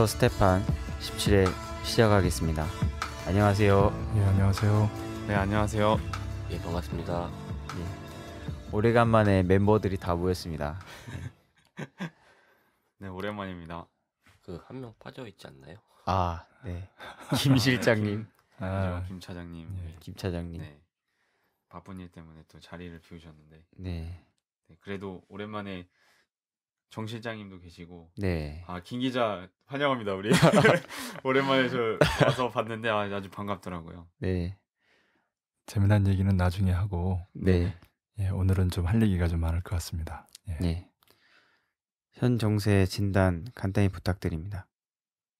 닥터 스테판 17회 시작하겠습니다. 안녕하세요. 예, 안녕하세요. 네, 안녕하세요. 예, 반갑습니다. 예. 오래간만에 멤버들이 다 모였습니다. 네, 네 오랜만입니다. 그 한 명 빠져 있지 않나요? 아, 네. 김 실장님. 아, 아 네, 김 차장님. 예. 네. 김 차장님. 네. 바쁜 일 때문에 또 자리를 비우셨는데. 네. 네. 그래도 오랜만에 정 실장님도 계시고 네. 아김 기자 환영합니다 우리 오랜만에 저 와서 봤는데 아, 아주 반갑더라고요. 네. 재미난 얘기는 나중에 하고 네. 예, 오늘은 좀 할 얘기가 좀 많을 것 같습니다. 예. 네. 현 정세 진단 간단히 부탁드립니다.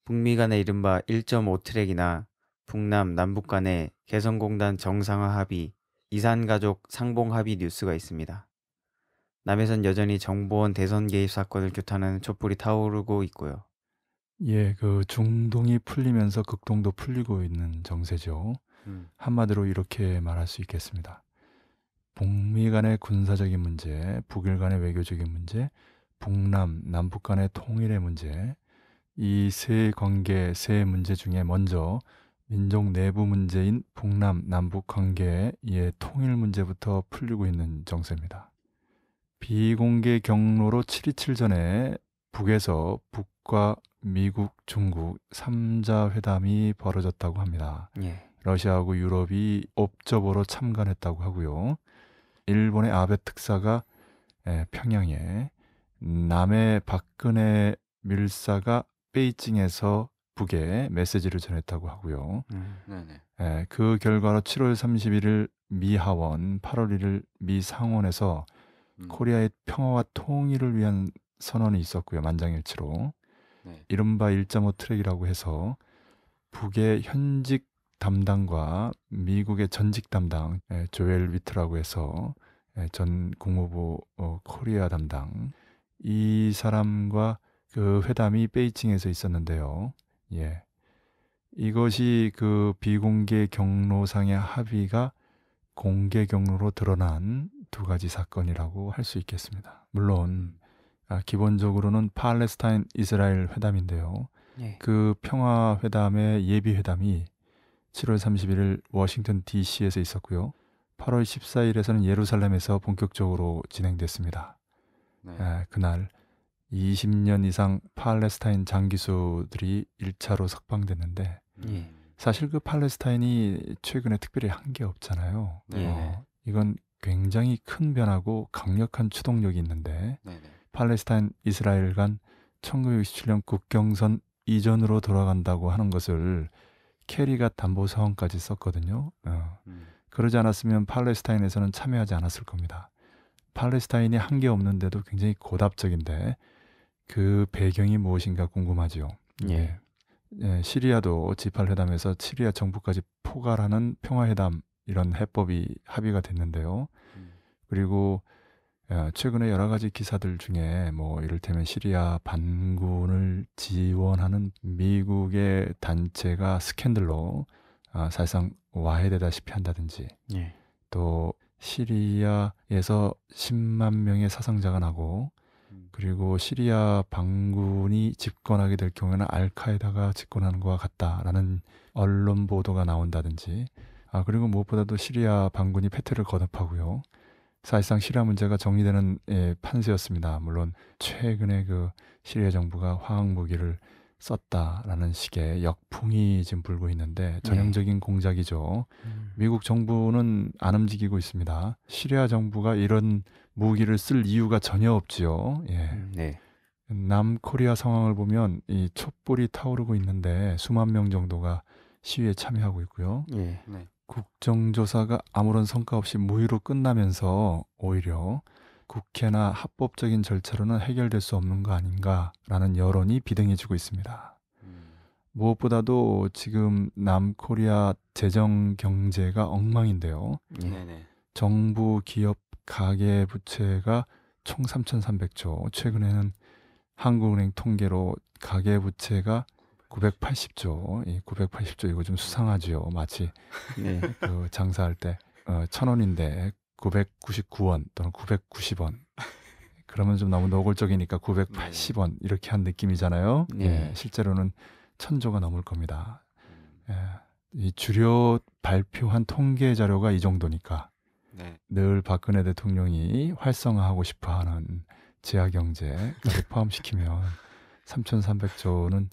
북미 간의 이른바 1.5 트랙이나 북남 남북 간의 개성공단 정상화 합의, 이산가족 상봉 합의 뉴스가 있습니다. 남해선 여전히 정보원 대선 개입 사건을 규탄하는 촛불이 타오르고 있고요. 예, 그 중동이 풀리면서 극동도 풀리고 있는 정세죠. 음. 한마디로 이렇게 말할 수 있겠습니다. 북미 간의 군사적인 문제, 북일 간의 외교적인 문제, 북남, 남북 간의 통일의 문제, 이 세 관계, 세 문제 중에 먼저 민족 내부 문제인 북남, 남북 관계의 통일 문제부터 풀리고 있는 정세입니다. 비공개 경로로 727 전에 북에서 북과 미국, 중국 3자 회담이 벌어졌다고 합니다. 예. 러시아하고 유럽이 업적으로 참관했다고 하고요. 일본의 아베 특사가 예, 평양에 남의 박근혜 밀사가 베이징에서 북에 메시지를 전했다고 하고요. 음, 에, 예, 그 결과로 7월 31일 미 하원, 8월 1일 미 상원에서 음. 코리아의 평화와 통일을 위한 선언이 있었고요. 만장일치로. 네. 이른바 1.5 트랙이라고 해서 북의 현직 담당과 미국의 전직 담당 예, 조엘 위트라고 해서 예, 전 국무부 어, 코리아 담당 이 사람과 그 회담이 베이징에서 있었는데요. 예. 이것이 그 비공개 경로상의 합의가 공개 경로로 드러난 두 가지 사건이라고 할 수 있겠습니다. 물론 아, 기본적으로는 팔레스타인 이스라엘 회담인데요. 네. 그 평화 회담의 예비 회담이 7월 31일 워싱턴 D.C.에서 있었고요. 8월 14일에서는 예루살렘에서 본격적으로 진행됐습니다. 네. 에, 아, 그날 20년 이상 팔레스타인 장기수들이 1차로 석방됐는데 네. 사실 그 팔레스타인이 최근에 특별히 한 게 없잖아요. 네. 어, 이건 굉장히 큰 변화고 강력한 추동력이 있는데 네네. 팔레스타인 이스라엘 간 1967년 국경선 이전으로 돌아간다고 하는 것을 캐리가 담보 사원까지 썼거든요. 어. 음. 그러지 않았으면 팔레스타인에서는 참여하지 않았을 겁니다. 팔레스타인이 한 게 없는데도 굉장히 고답적인데 그 배경이 무엇인가 궁금하지요. 예. 네. 예. 시리아도 지팔 회담에서 시리아 정부까지 포괄하는 평화 회담 이런 해법이 합의가 됐는데요. 그리고 아, 최근에 여러 가지 기사들 중에 뭐 이를테면 시리아 반군을 지원하는 미국의 단체가 스캔들로 아, 사실상 와해되다시피 한다든지 예. 또 시리아에서 10만 명의 사상자가 나고 음. 그리고 시리아 반군이 집권하게 될 경우에는 알카에다가 집권하는 것과 같다라는 언론 보도가 나온다든지 아, 그리고 무엇보다도 시리아 반군이 패퇴를 거듭하고요. 사실상 시리아 문제가 정리되는 예, 판세였습니다. 물론 최근에 그 시리아 정부가 화학 무기를 썼다라는 식의 역풍이 지금 불고 있는데 네. 전형적인 네. 공작이죠. 음. 미국 정부는 안 움직이고 있습니다. 시리아 정부가 이런 무기를 쓸 이유가 전혀 없지요. 예. 음, 네. 남코리아 상황을 보면 이 촛불이 타오르고 있는데 수만 명 정도가 시위에 참여하고 있고요. 예. 네. 국정조사가 아무런 성과 없이 무의로 끝나면서 오히려 국회나 합법적인 절차로는 해결될 수 없는 거 아닌가라는 여론이 비등해지고 있습니다. 음. 무엇보다도 지금 남코리아 재정 경제가 엉망인데요. 네네. 정부 기업 가계 부채가 총 3,300조. 최근에는 한국은행 통계로 가계 부채가 980조, 이 980조 이거 좀 수상하지요. 마치 네. 그 장사할 때 어, 천 원인데 999원 또는 990원. 그러면 좀 너무 노골적이니까 980원 이렇게 한 느낌이잖아요. 네. 예, 실제로는 천조가 넘을 겁니다. 음. 예, 이 주려 발표한 통계 자료가 이 정도니까 네. 늘 박근혜 대통령이 활성화하고 싶어하는 제약경제 포함시키면 3,300조는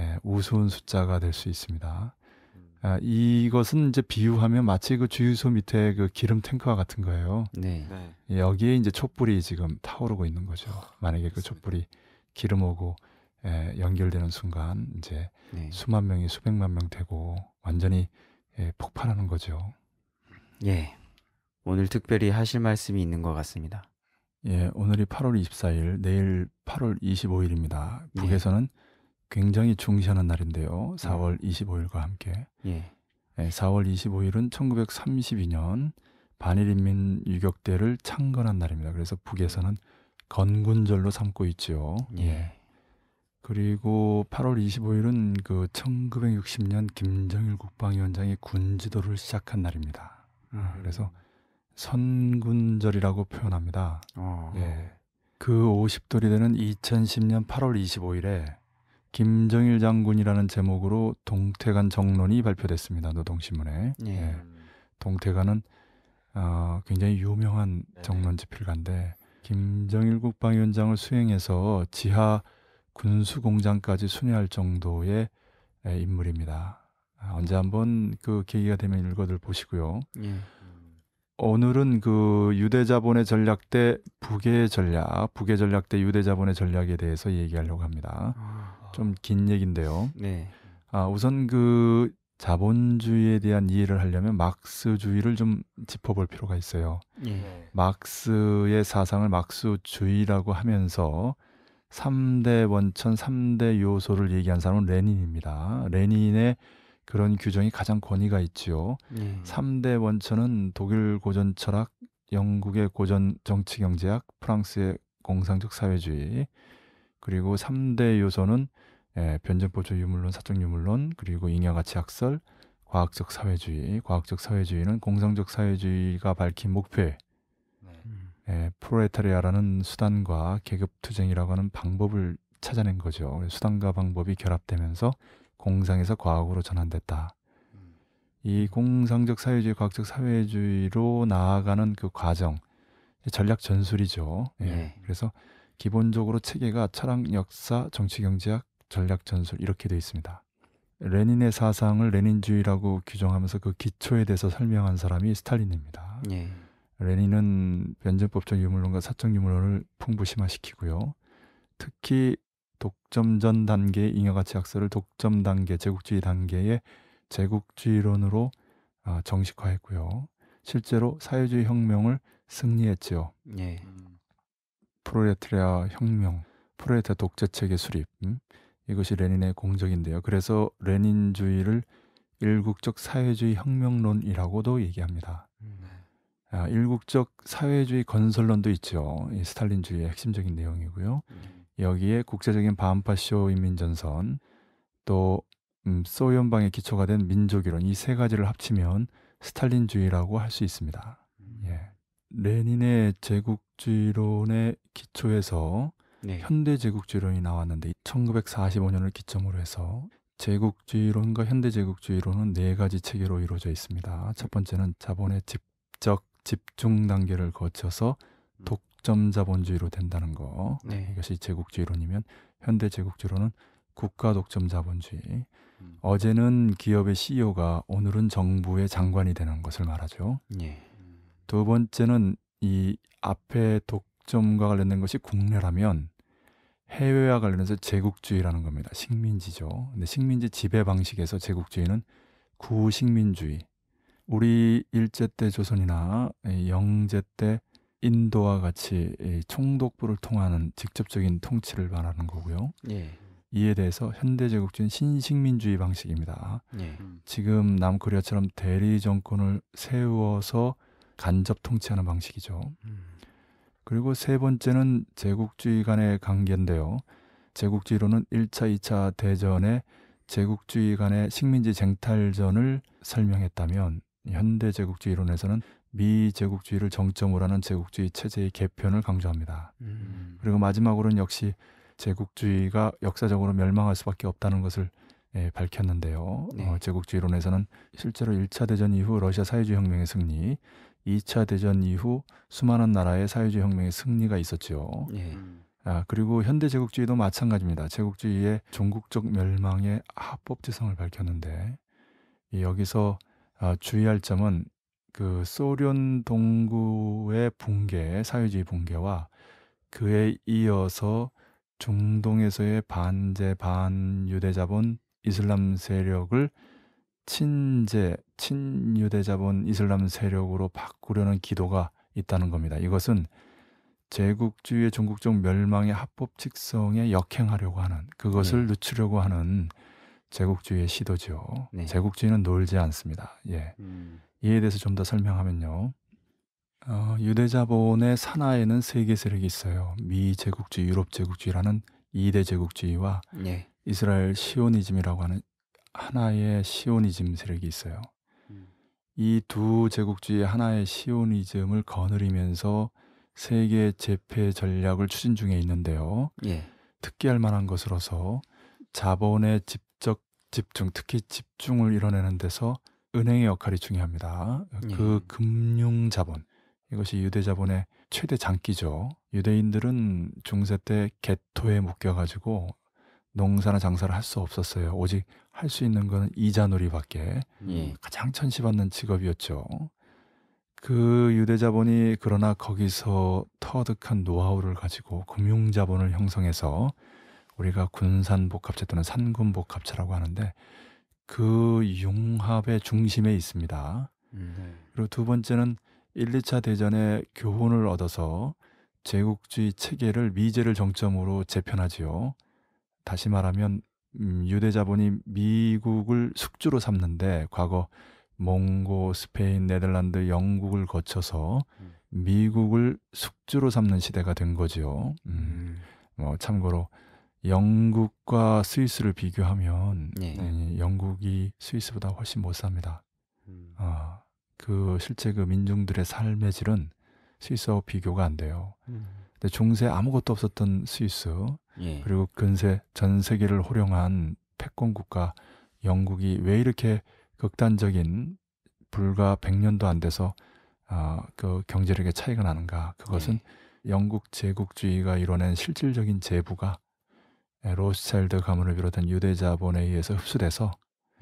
예, 우스운 숫자가 될 수 있습니다. 음. 아, 이것은 이제 비유하면 마치 그 주유소 밑에 그 기름 탱크와 같은 거예요. 네. 네. 여기에 이제 촛불이 지금 타오르고 있는 거죠. 어, 만약에 그 그렇습니다. 그 촛불이 기름 오고 에, 예, 연결되는 순간 이제 네. 수만 명이 수백만 명 되고 완전히 예, 폭발하는 거죠. 예. 오늘 특별히 하실 말씀이 있는 것 같습니다. 예, 오늘이 8월 24일, 내일 8월 25일입니다. 북에서는 예. 굉장히 중시하는 날인데요. 4월 네. 25일과 함께. 예. 네, 4월 25일은 1932년 반일인민 유격대를 창건한 날입니다. 그래서 북에서는 건군절로 삼고 있지요. 예. 예. 그리고 8월 25일은 그 1960년 김정일 국방위원장이 군지도를 시작한 날입니다. 음. 그래서 선군절이라고 표현합니다. 어. 예. 그 50돌이 되는 2010년 8월 25일에 김정일 장군이라는 제목으로 동태간 정론이 발표됐습니다. 노동신문에. 예. 예. 동태간은 어, 굉장히 유명한 정론 집필가인데 김정일 국방위원장을 수행해서 지하 군수 공장까지 순회할 정도의 인물입니다. 아, 언제 한번 그 계기가 되면 읽어들 보시고요. 예. 음. 오늘은 그 유대자본의 전략 대 북의 전략, 북의 전략 대 유대자본의 전략에 대해서 얘기하려고 합니다. 아. 좀긴 얘기인데요. 네. 아, 우선 그 자본주의에 대한 이해를 하려면 막스주의를 좀 짚어볼 필요가 있어요. 예. 막스의 사상을 막스주의라고 하면서 3대 원천, 3대 요소를 얘기한 사람은 레닌입니다. 레닌의 그런 규정이 가장 권위가 있지요. 예. 3대 원천은 독일 고전 철학, 영국의 고전 정치 경제학, 프랑스의 공상적 사회주의, 그리고 3대 요소는 예, 변증포초 유물론, 사적 유물론, 그리고 잉여가치 학설, 과학적 사회주의, 과학적 사회주의는 공상적 사회주의가 밝힌 목표에 음. 예, 프로레타리아라는 수단과 계급 투쟁이라고 하는 방법을 찾아낸 거죠. 수단과 방법이 결합되면서 공상에서 과학으로 전환됐다. 이 음. 공상적 사회주의, 과학적 사회주의로 나아가는 그 과정, 전략 전술이죠. 예, 네. 그래서 기본적으로 체계가 철학, 역사, 정치 경제학, 전략 전술 이렇게 되어 있습니다. 레닌의 사상을 레닌주의라고 규정하면서 그 기초에 대해서 설명한 사람이 스탈린입니다. 예. 레닌은 변증법적 유물론과 사적 유물론을 풍부심화시키고요. 특히 독점전 단계의 잉여가치 학서를 독점 단계, 제국주의 단계의 제국주의론으로 아, 정식화했고요. 실제로 사회주의 혁명을 승리했지요. 예. 프로레트리아 혁명, 프로레트리아 독재체계 수립, 음? 이것이 레닌의 공적인데요. 그래서 레닌주의를 일국적 사회주의 혁명론이라고도 얘기합니다. 음. 네. 아, 일국적 사회주의 건설론도 있죠. 이 스탈린주의의 핵심적인 내용이고요. 음. 여기에 국제적인 반파 쇼 인민전선 또 음, 소연방의 기초가 된 민족이론 이 세 가지를 합치면 스탈린주의라고 할 수 있습니다. 음. 예. 레닌의 제국주의론의 기초에서 네. 현대제국주의론이 나왔는데 1945년을 기점으로 해서 제국주의론과 현대제국주의론은 네 가지 체계로 이루어져 있습니다. 첫 번째는 자본의 직접 집중 단계를 거쳐서 음. 독점 자본주의로 된다는 거. 네. 이것이 제국주의론이면 현대제국주의론은 국가 독점 자본주의. 음. 어제는 기업의 CEO가 오늘은 정부의 장관이 되는 것을 말하죠. 예. 두 번째는 이 앞에 독점과 관련된 것이 국내라면 해외와 관련해서 제국주의라는 겁니다. 식민지죠. 근데 식민지 지배 방식에서 제국주의는 구식민주의. 우리 일제 때 조선이나 영제 때 인도와 같이 총독부를 통하는 직접적인 통치를 말하는 거고요. 예. 이에 대해서 현대 제국주의는 신식민주의 방식입니다. 예. 지금 남코리아처럼 대리 정권을 세워서 간접 통치하는 방식이죠. 음. 그리고 세 번째는 제국주의 간의 관계인데요. 제국주의로는 1차, 2차 대전의 제국주의 간의 식민지 쟁탈전을 설명했다면 현대 제국주의론에서는 미 제국주의를 정점으로 하는 제국주의 체제의 개편을 강조합니다. 음. 그리고 마지막으로는 역시 제국주의가 역사적으로 멸망할 수밖에 없다는 것을 예, 밝혔는데요. 네. 어, 제국주의론에서는 실제로 1차 대전 이후 러시아 사회주의 혁명의 승리, 2차 대전 이후 수많은 나라의 사회주의 혁명의 승리가 있었지요. 예. 아, 그리고 현대 제국주의도 마찬가지입니다. 제국주의의 종국적 멸망의 합법지성을 밝혔는데 여기서 아, 주의할 점은 그 소련 동구의 붕괴, 사회주의 붕괴와 그에 이어서 중동에서의 반제 반유대 자본 이슬람 세력을 친제, 친유대 자본 이슬람 세력으로 바꾸려는 기도가 있다는 겁니다. 이것은 제국주의의 종국적 멸망의 합법칙성에 역행하려고 하는 그것을 네. 늦추려고 하는 제국주의의 시도죠. 네. 제국주의는 놀지 않습니다. 예. 음. 이에 대해서 좀 더 설명하면요. 어, 유대자본의 산하에는 세개 세력이 있어요. 미 제국주의, 유럽 제국주의라는 이대 제국주의와 네. 이스라엘 시오니즘이라고 하는 하나의 시오니즘 세력이 있어요. 음. 이두 제국주의 하나의 시오니즘을 거느리면서 세계 재패 전략을 추진 중에 있는데요. 예. 특기할 만한 것으로서 자본의 직접 집중, 특히 집중을 이뤄내는 데서 은행의 역할이 중요합니다. 예. 그 금융 자본 이것이 유대 자본의 최대 장기죠. 유대인들은 중세 때 개토에 묶여가지고 농사나 장사를 할 수 없었어요. 오직 할수 있는 거는 이자놀이밖에 예. 가장 천시받는 직업이었죠. 그 유대자본이 그러나 거기서 터득한 노하우를 가지고 금융자본을 형성해서 우리가 군산복합체 또는 산군복합체라고 하는데 그 융합의 중심에 있습니다. 음, 네. 그리고 두 번째는 1, 2차 대전의 교훈을 얻어서 제국주의 체계를 미제를 정점으로 재편하지요. 다시 말하면 음, 유대 자본이 미국을 숙주로 삼는데 과거 몽고, 스페인, 네덜란드, 영국을 거쳐서 음. 미국을 숙주로 삼는 시대가 된 거지요. 음, 음, 뭐 참고로 영국과 스위스를 비교하면 예. 음, 영국이 스위스보다 훨씬 못 삽니다. 음. 어, 그 실제 그 민중들의 삶의 질은 스위스와 비교가 안 돼요. 음. 근데 중세 아무것도 없었던 스위스 예. 그리고 근세 전 세계를 호령한 패권 국가 영국이 왜 이렇게 극단적인 불과 100년도 안 돼서 어, 그 경제력의 차이가 나는가 그것은 예. 영국 제국주의가 이뤄낸 실질적인 제부가 로스차일드 가문을 비롯한 유대 자본에 의해서 흡수돼서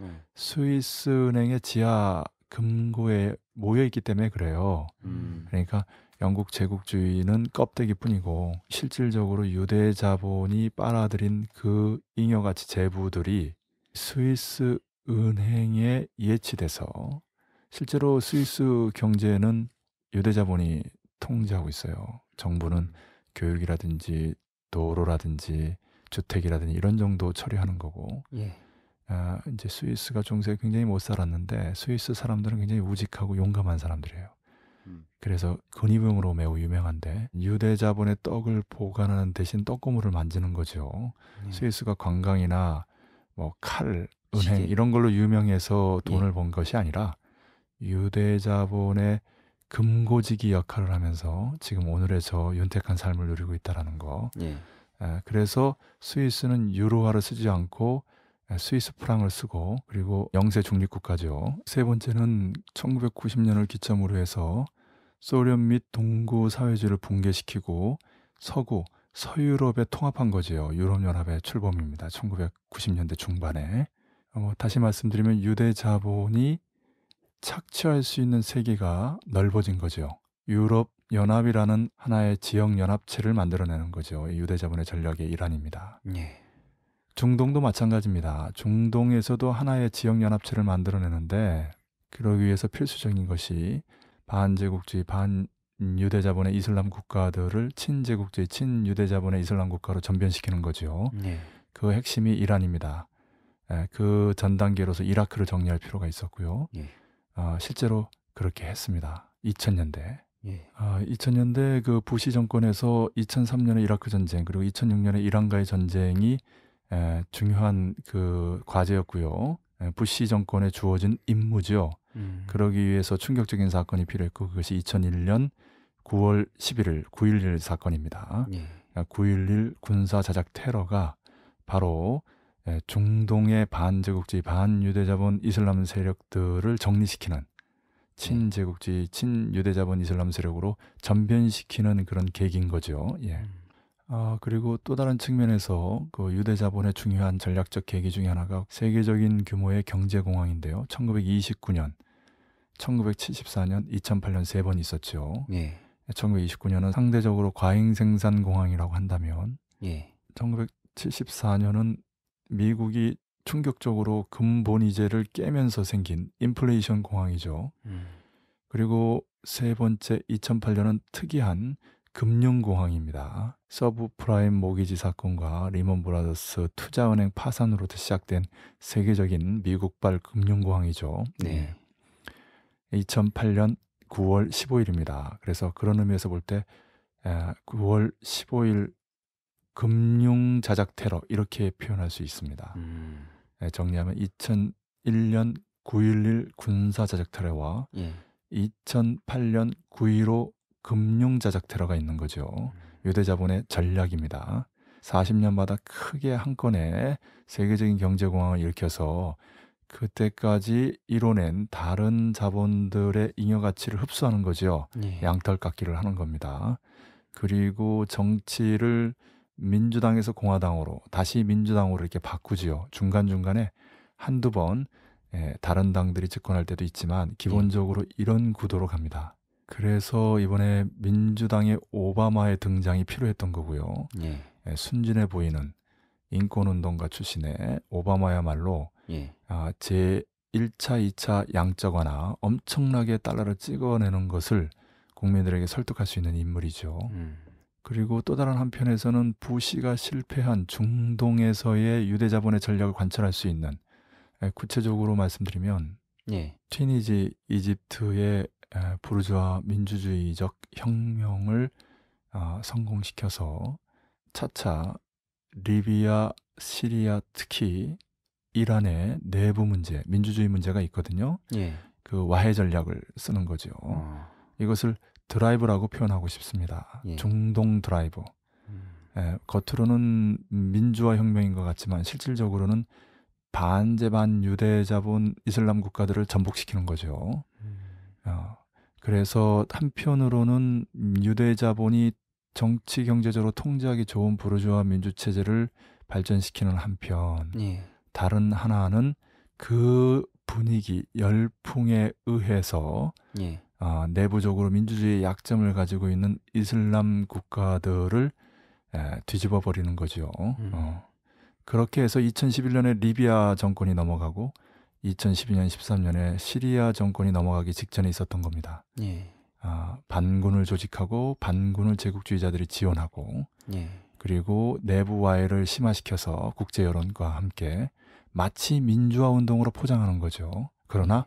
예. 스위스 은행의 지하 금고에 모여 있기 때문에 그래요. 음. 그러니까 영국 제국주의는 껍데기뿐이고 실질적으로 유대 자본이 빨아들인 그 잉여같이 재부들이 스위스 은행에 예치돼서 실제로 스위스 경제는 유대 자본이 통제하고 있어요. 정부는 교육이라든지 도로라든지 주택이라든지 이런 정도 처리하는 거고 예. 아, 이제 스위스가 종세 굉장히 못 살았는데 스위스 사람들은 굉장히 우직하고 용감한 사람들이에요. 그래서 근위병으로 매우 유명한데 유대자본의 떡을 보관하는 대신 떡고물을 만지는 거죠. 네. 스위스가 관광이나 뭐 칼, 은행 시계. 이런 걸로 유명해서 예. 돈을 예. 번 것이 아니라 유대자본의 금고지기 역할을 하면서 지금 오늘에서 윤택한 삶을 누리고 있다라는 거. 예. 에, 그래서 스위스는 유로화를 쓰지 않고 스위스 프랑을 쓰고 그리고 영세 중립국가죠. 세 번째는 1990년을 기점으로 해서 소련 및 동구 사회주의를 붕괴시키고 서구, 서유럽에 통합한 거지요. 유럽연합의 출범입니다. 1990년대 중반에. 어, 다시 말씀드리면 유대 자본이 착취할 수 있는 세계가 넓어진 거죠. 유럽 연합이라는 하나의 지역 연합체를 만들어내는 거죠. 유대 자본의 전략의 일환입니다. 예. 중동도 마찬가지입니다. 중동에서도 하나의 지역 연합체를 만들어내는데 그러기 위해서 필수적인 것이 반제국주의 반유대 자본의 이슬람 국가들을 친제국주의 친유대 자본의 이슬람 국가로 전변시키는 거지요. 네. 그 핵심이 이란입니다. 예, 그전 단계로서 이라크를 정리할 필요가 있었고요. 예. 어, 실제로 그렇게 했습니다. 2000년대. 예. 어, 아, 2000년대 그 부시 정권에서 2 0 0 3년에 이라크 전쟁 그리고 2 0 0 6년에 이란과의 전쟁이 에, 예, 중요한 그 과제였고요. 예, 부시 정권에 주어진 임무죠. 음. 그러기 위해서 충격적인 사건이 필요했고 그것이 2001년 9월 11일 9.11 사건입니다. 예. 9.11 그러니까 군사 자작 테러가 바로 예, 중동의 반제국주의 반유대자본 이슬람 세력들을 정리시키는 친제국주의 친유대자본 이슬람 세력으로 전변시키는 그런 계기인 거죠. 예. 음. 아, 그리고 또 다른 측면에서 그 유대 자본의 중요한 전략적 계기 중에 하나가 세계적인 규모의 경제 공황인데요. 1929년, 1974년, 2008년 세 번 있었죠. 예. 1929년은 상대적으로 과잉 생산 공황이라고 한다면 예. 1974년은 미국이 충격적으로 금본위제를 깨면서 생긴 인플레이션 공황이죠. 음. 그리고 세 번째 2008년은 특이한 금융공황입니다. 서브프라임 모기지 사건과 리먼 브라더스 투자은행 파산으로부터 시작된 세계적인 미국발 금융공황이죠. 네. 2008년 예. 9월 15일입니다. 그래서 그런 의미에서 볼 때 9월 15일 금융 자작 테러 이렇게 표현할 수 있습니다. 음. 예, 정리하면 2001년 9.11 군사 자작 테러와 예. 2008년 9.15 금융자작 테러가 있는 거죠. 음. 유대자본의 전략입니다. 40년마다 크게 한 건에 세계적인 경제공황을 일으켜서 그때까지 이뤄낸 다른 자본들의 잉여 가치를 흡수하는 거죠. 네. 예. 양털 깎기를 하는 겁니다. 그리고 정치를 민주당에서 공화당으로 다시 민주당으로 이렇게 바꾸지요. 중간중간에 한두 번 예, 다른 당들이 집권할 때도 있지만 기본적으로 네. 이런 구도로 갑니다. 그래서 이번에 민주당의 오바마의 등장이 필요했던 거고요. 예. 예. 순진해 보이는 인권운동가 출신의 오바마야말로 예. 아, 제 1차, 2차 양적완화 엄청나게 달러를 찍어내는 것을 국민들에게 설득할 수 있는 인물이죠. 음. 그리고 또 다른 한편에서는 부시가 실패한 중동에서의 유대 자본의 전략을 관찰할 수 있는 예, 구체적으로 말씀드리면 예. 튀니지 이집트의 에, 부르주아 민주주의적 혁명을 어, 성공시켜서 차차 리비아, 시리아 특히 이란의 내부 문제, 민주주의 문제가 있거든요. 예. 그 와해 전략을 쓰는 거죠. 어. 이것을 드라이브라고 표현하고 싶습니다. 예. 중동 드라이브. 음. 예, 겉으로는 민주화 혁명인 것 같지만 실질적으로는 반제반 유대 자본 이슬람 국가들을 전복시키는 거죠. 음. 어. 그래서 한편으로는 유대 자본이 정치 경제적으로 통제하기 좋은 부르주아 민주 체제를 발전시키는 한편 예. 다른 하나는 그 분위기 열풍에 의해서 예. 어, 내부적으로 민주주의 의 약점을 가지고 있는 이슬람 국가들을 에, 뒤집어 버리는 거죠. 음. 어. 그렇게 해서 2011년에 리비아 정권이 넘어가고 2012년 13년에 시리아 정권이 넘어가기 직전에 있었던 겁니다. 예. 아, 반군을 조직하고 반군을 제국주의자들이 지원하고 예. 그리고 내부 와해를 심화시켜서 국제 여론과 함께 마치 민주화 운동으로 포장하는 거죠. 그러나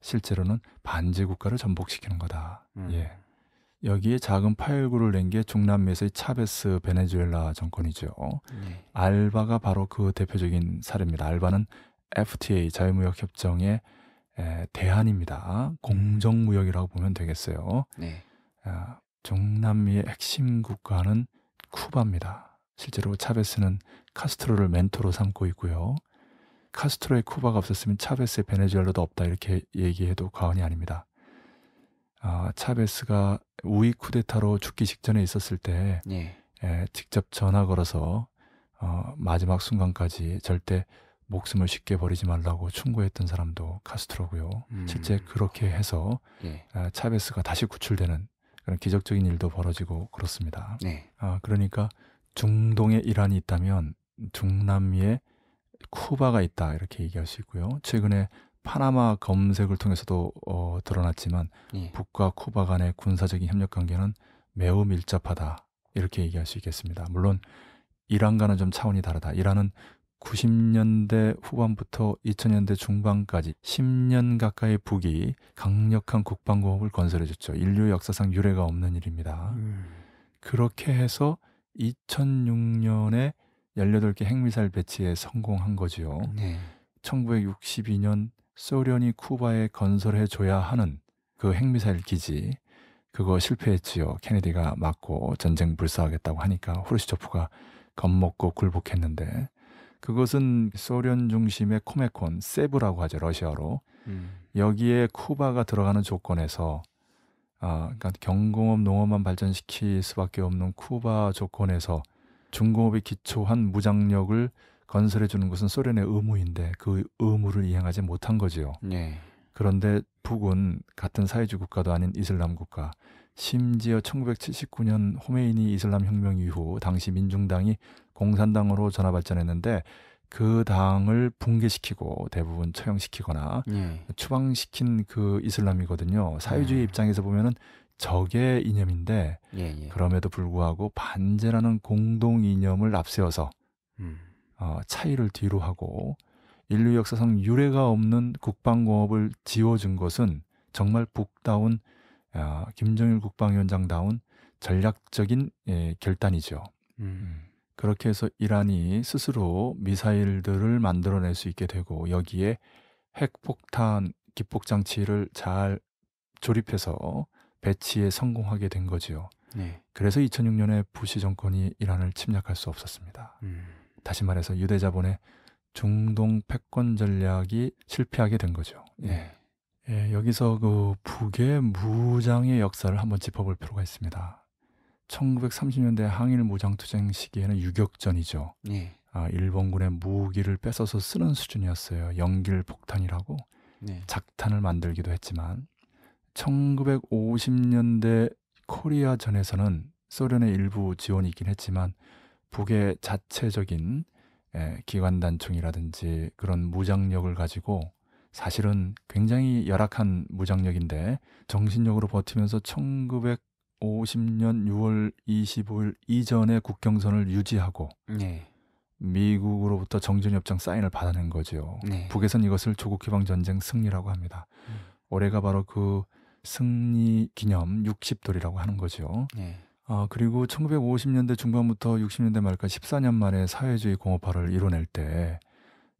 실제로는 반제 국가를 전복시키는 거다. 음. 예. 여기에 작은 파열구를 낸 게 중남미에서의 차베스 베네수엘라 정권이죠. 네. 알바가 바로 그 대표적인 사례입니다. 알바는 FTA 자유무역 협정의 대안입니다. 공정무역이라고 보면 되겠어요. 네. 중남미의 아, 핵심 국가는 쿠바입니다. 실제로 차베스는 카스트로를 멘토로 삼고 있고요. 카스트로의 쿠바가 없었으면 차베스의 베네수엘라도 없다 이렇게 얘기해도 과언이 아닙니다. 아, 차베스가 우익 쿠데타로 죽기 직전에 있었을 때 네. 에, 직접 전화 걸어서 어, 마지막 순간까지 절대 목숨을 쉽게 버리지 말라고 충고했던 사람도 카스트로고요. 음. 실제 그렇게 해서 예. 아, 차베스가 다시 구출되는 그런 기적적인 일도 벌어지고 그렇습니다. 네. 아, 그러니까 중동에 이란이 있다면 중남미에 쿠바가 있다 이렇게 얘기할 수 있고요. 최근에 파나마 검색을 통해서도 어, 드러났지만 예. 북과 쿠바 간의 군사적인 협력 관계는 매우 밀접하다 이렇게 얘기할 수 있겠습니다. 물론 이란과는 좀 차원이 다르다. 이란은 90년대 후반부터 2000년대 중반까지 10년 가까이 북이 강력한 국방공업을 건설해줬죠. 인류 역사상 유례가 없는 일입니다. 음. 그렇게 해서 2006년에 18개 핵미사일 배치에 성공한 거지요. 네. 1962년 소련이 쿠바에 건설해줘야 하는 그 핵미사일 기지 그거 실패했지요. 케네디가 맞고 전쟁 불사하겠다고 하니까 후르시초프가 겁먹고 굴복했는데 그것은 소련 중심의 코메콘, 세브라고 하죠 러시아로. 음. 여기에 쿠바가 들어가는 조건에서 아, 그러니까 경공업 농업만 발전시킬 수밖에 없는 쿠바 조건에서 중공업이 기초한 무장력을 건설해 주는 것은 소련의 의무인데 그 의무를 이행하지 못한 거지요. 네. 그런데 북은 같은 사회주의 국가도 아닌 이슬람 국가 심지어 1979년 호메인이 이슬람 혁명 이후 당시 민중당이 공산당으로 전화발전했는데 그 당을 붕괴시키고 대부분 처형시키거나 예. 추방시킨 그 이슬람이거든요. 사회주의 예. 입장에서 보면은 적의 이념인데 예예. 예. 그럼에도 불구하고 반제라는 공동 이념을 앞세워서 음. 어, 차이를 뒤로 하고 인류 역사상 유례가 없는 국방공업을 지워준 것은 정말 북다운 아, 김정일 국방위원장다운 전략적인 예, 결단이죠. 음. 음. 그렇게 해서 이란이 스스로 미사일들을 만들어낼 수 있게 되고 여기에 핵폭탄 기폭 장치를 잘 조립해서 배치에 성공하게 된 거지요. 네. 그래서 2006년에 부시 정권이 이란을 침략할 수 없었습니다. 음. 다시 말해서 유대자본의 중동 패권 전략이 실패하게 된 거죠. 예. 네. 예. 예, 여기서 그 북의 무장의 역사를 한번 짚어볼 필요가 있습니다. 1930년대 항일 무장투쟁 시기에는 유격전이죠. 네. 아, 일본군의 무기를 뺏어서 쓰는 수준이었어요. 연길 폭탄이라고 네. 작탄을 만들기도 했지만 1950년대 코리아 전에서는 소련의 일부 지원이 있긴 했지만 북의 자체적인 에, 예, 기관단총이라든지 그런 무장력을 가지고 사실은 굉장히 열악한 무장력인데 정신력으로 버티면서 1950년 6월 25일 이전의 국경선을 유지하고 네. 미국으로부터 정전협정 사인을 받아낸 거지요 네. 북에선 이것을 조국 해방 전쟁 승리라고 합니다. 음. 올해가 바로 그 승리 기념 60돌이라고 하는 거지요 네. 아, 그리고 1950년대 중반부터 60년대 말까지 14년 만에 사회주의 공업화를 이뤄낼 때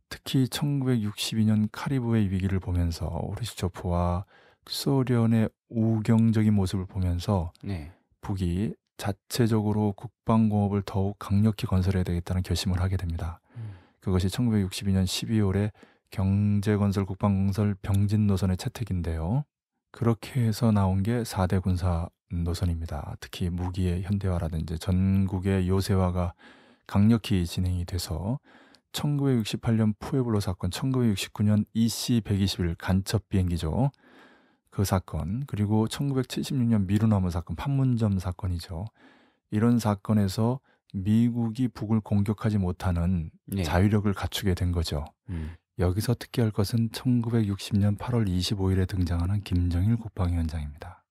특히 1962년 카리브의 위기를 보면서 오르시초프와 소련의 우경적인 모습을 보면서 네. 북이 자체적으로 국방공업을 더욱 강력히 건설해야 되겠다는 결심을 하게 됩니다. 음. 그것이 1962년 12월에 경제건설 국방건설 병진 노선의 채택인데요. 그렇게 해서 나온 게 4대 군사 노선입니다. 특히 무기의 현대화라든지 전국의 요새화가 강력히 진행이 돼서 1968년 포에블로 사건, 1969년 EC 121 간첩 비행기죠. 그 사건, 그리고 1976년 미루나무 사건, 판문점 사건이죠. 이런 사건에서 미국이 북을 공격하지 못하는 예. 자위력을 갖추게 된 거죠. 음. 여기서 특기할 것은 1960년 8월 25일에 등장하는 김정일 국방위원장입니다.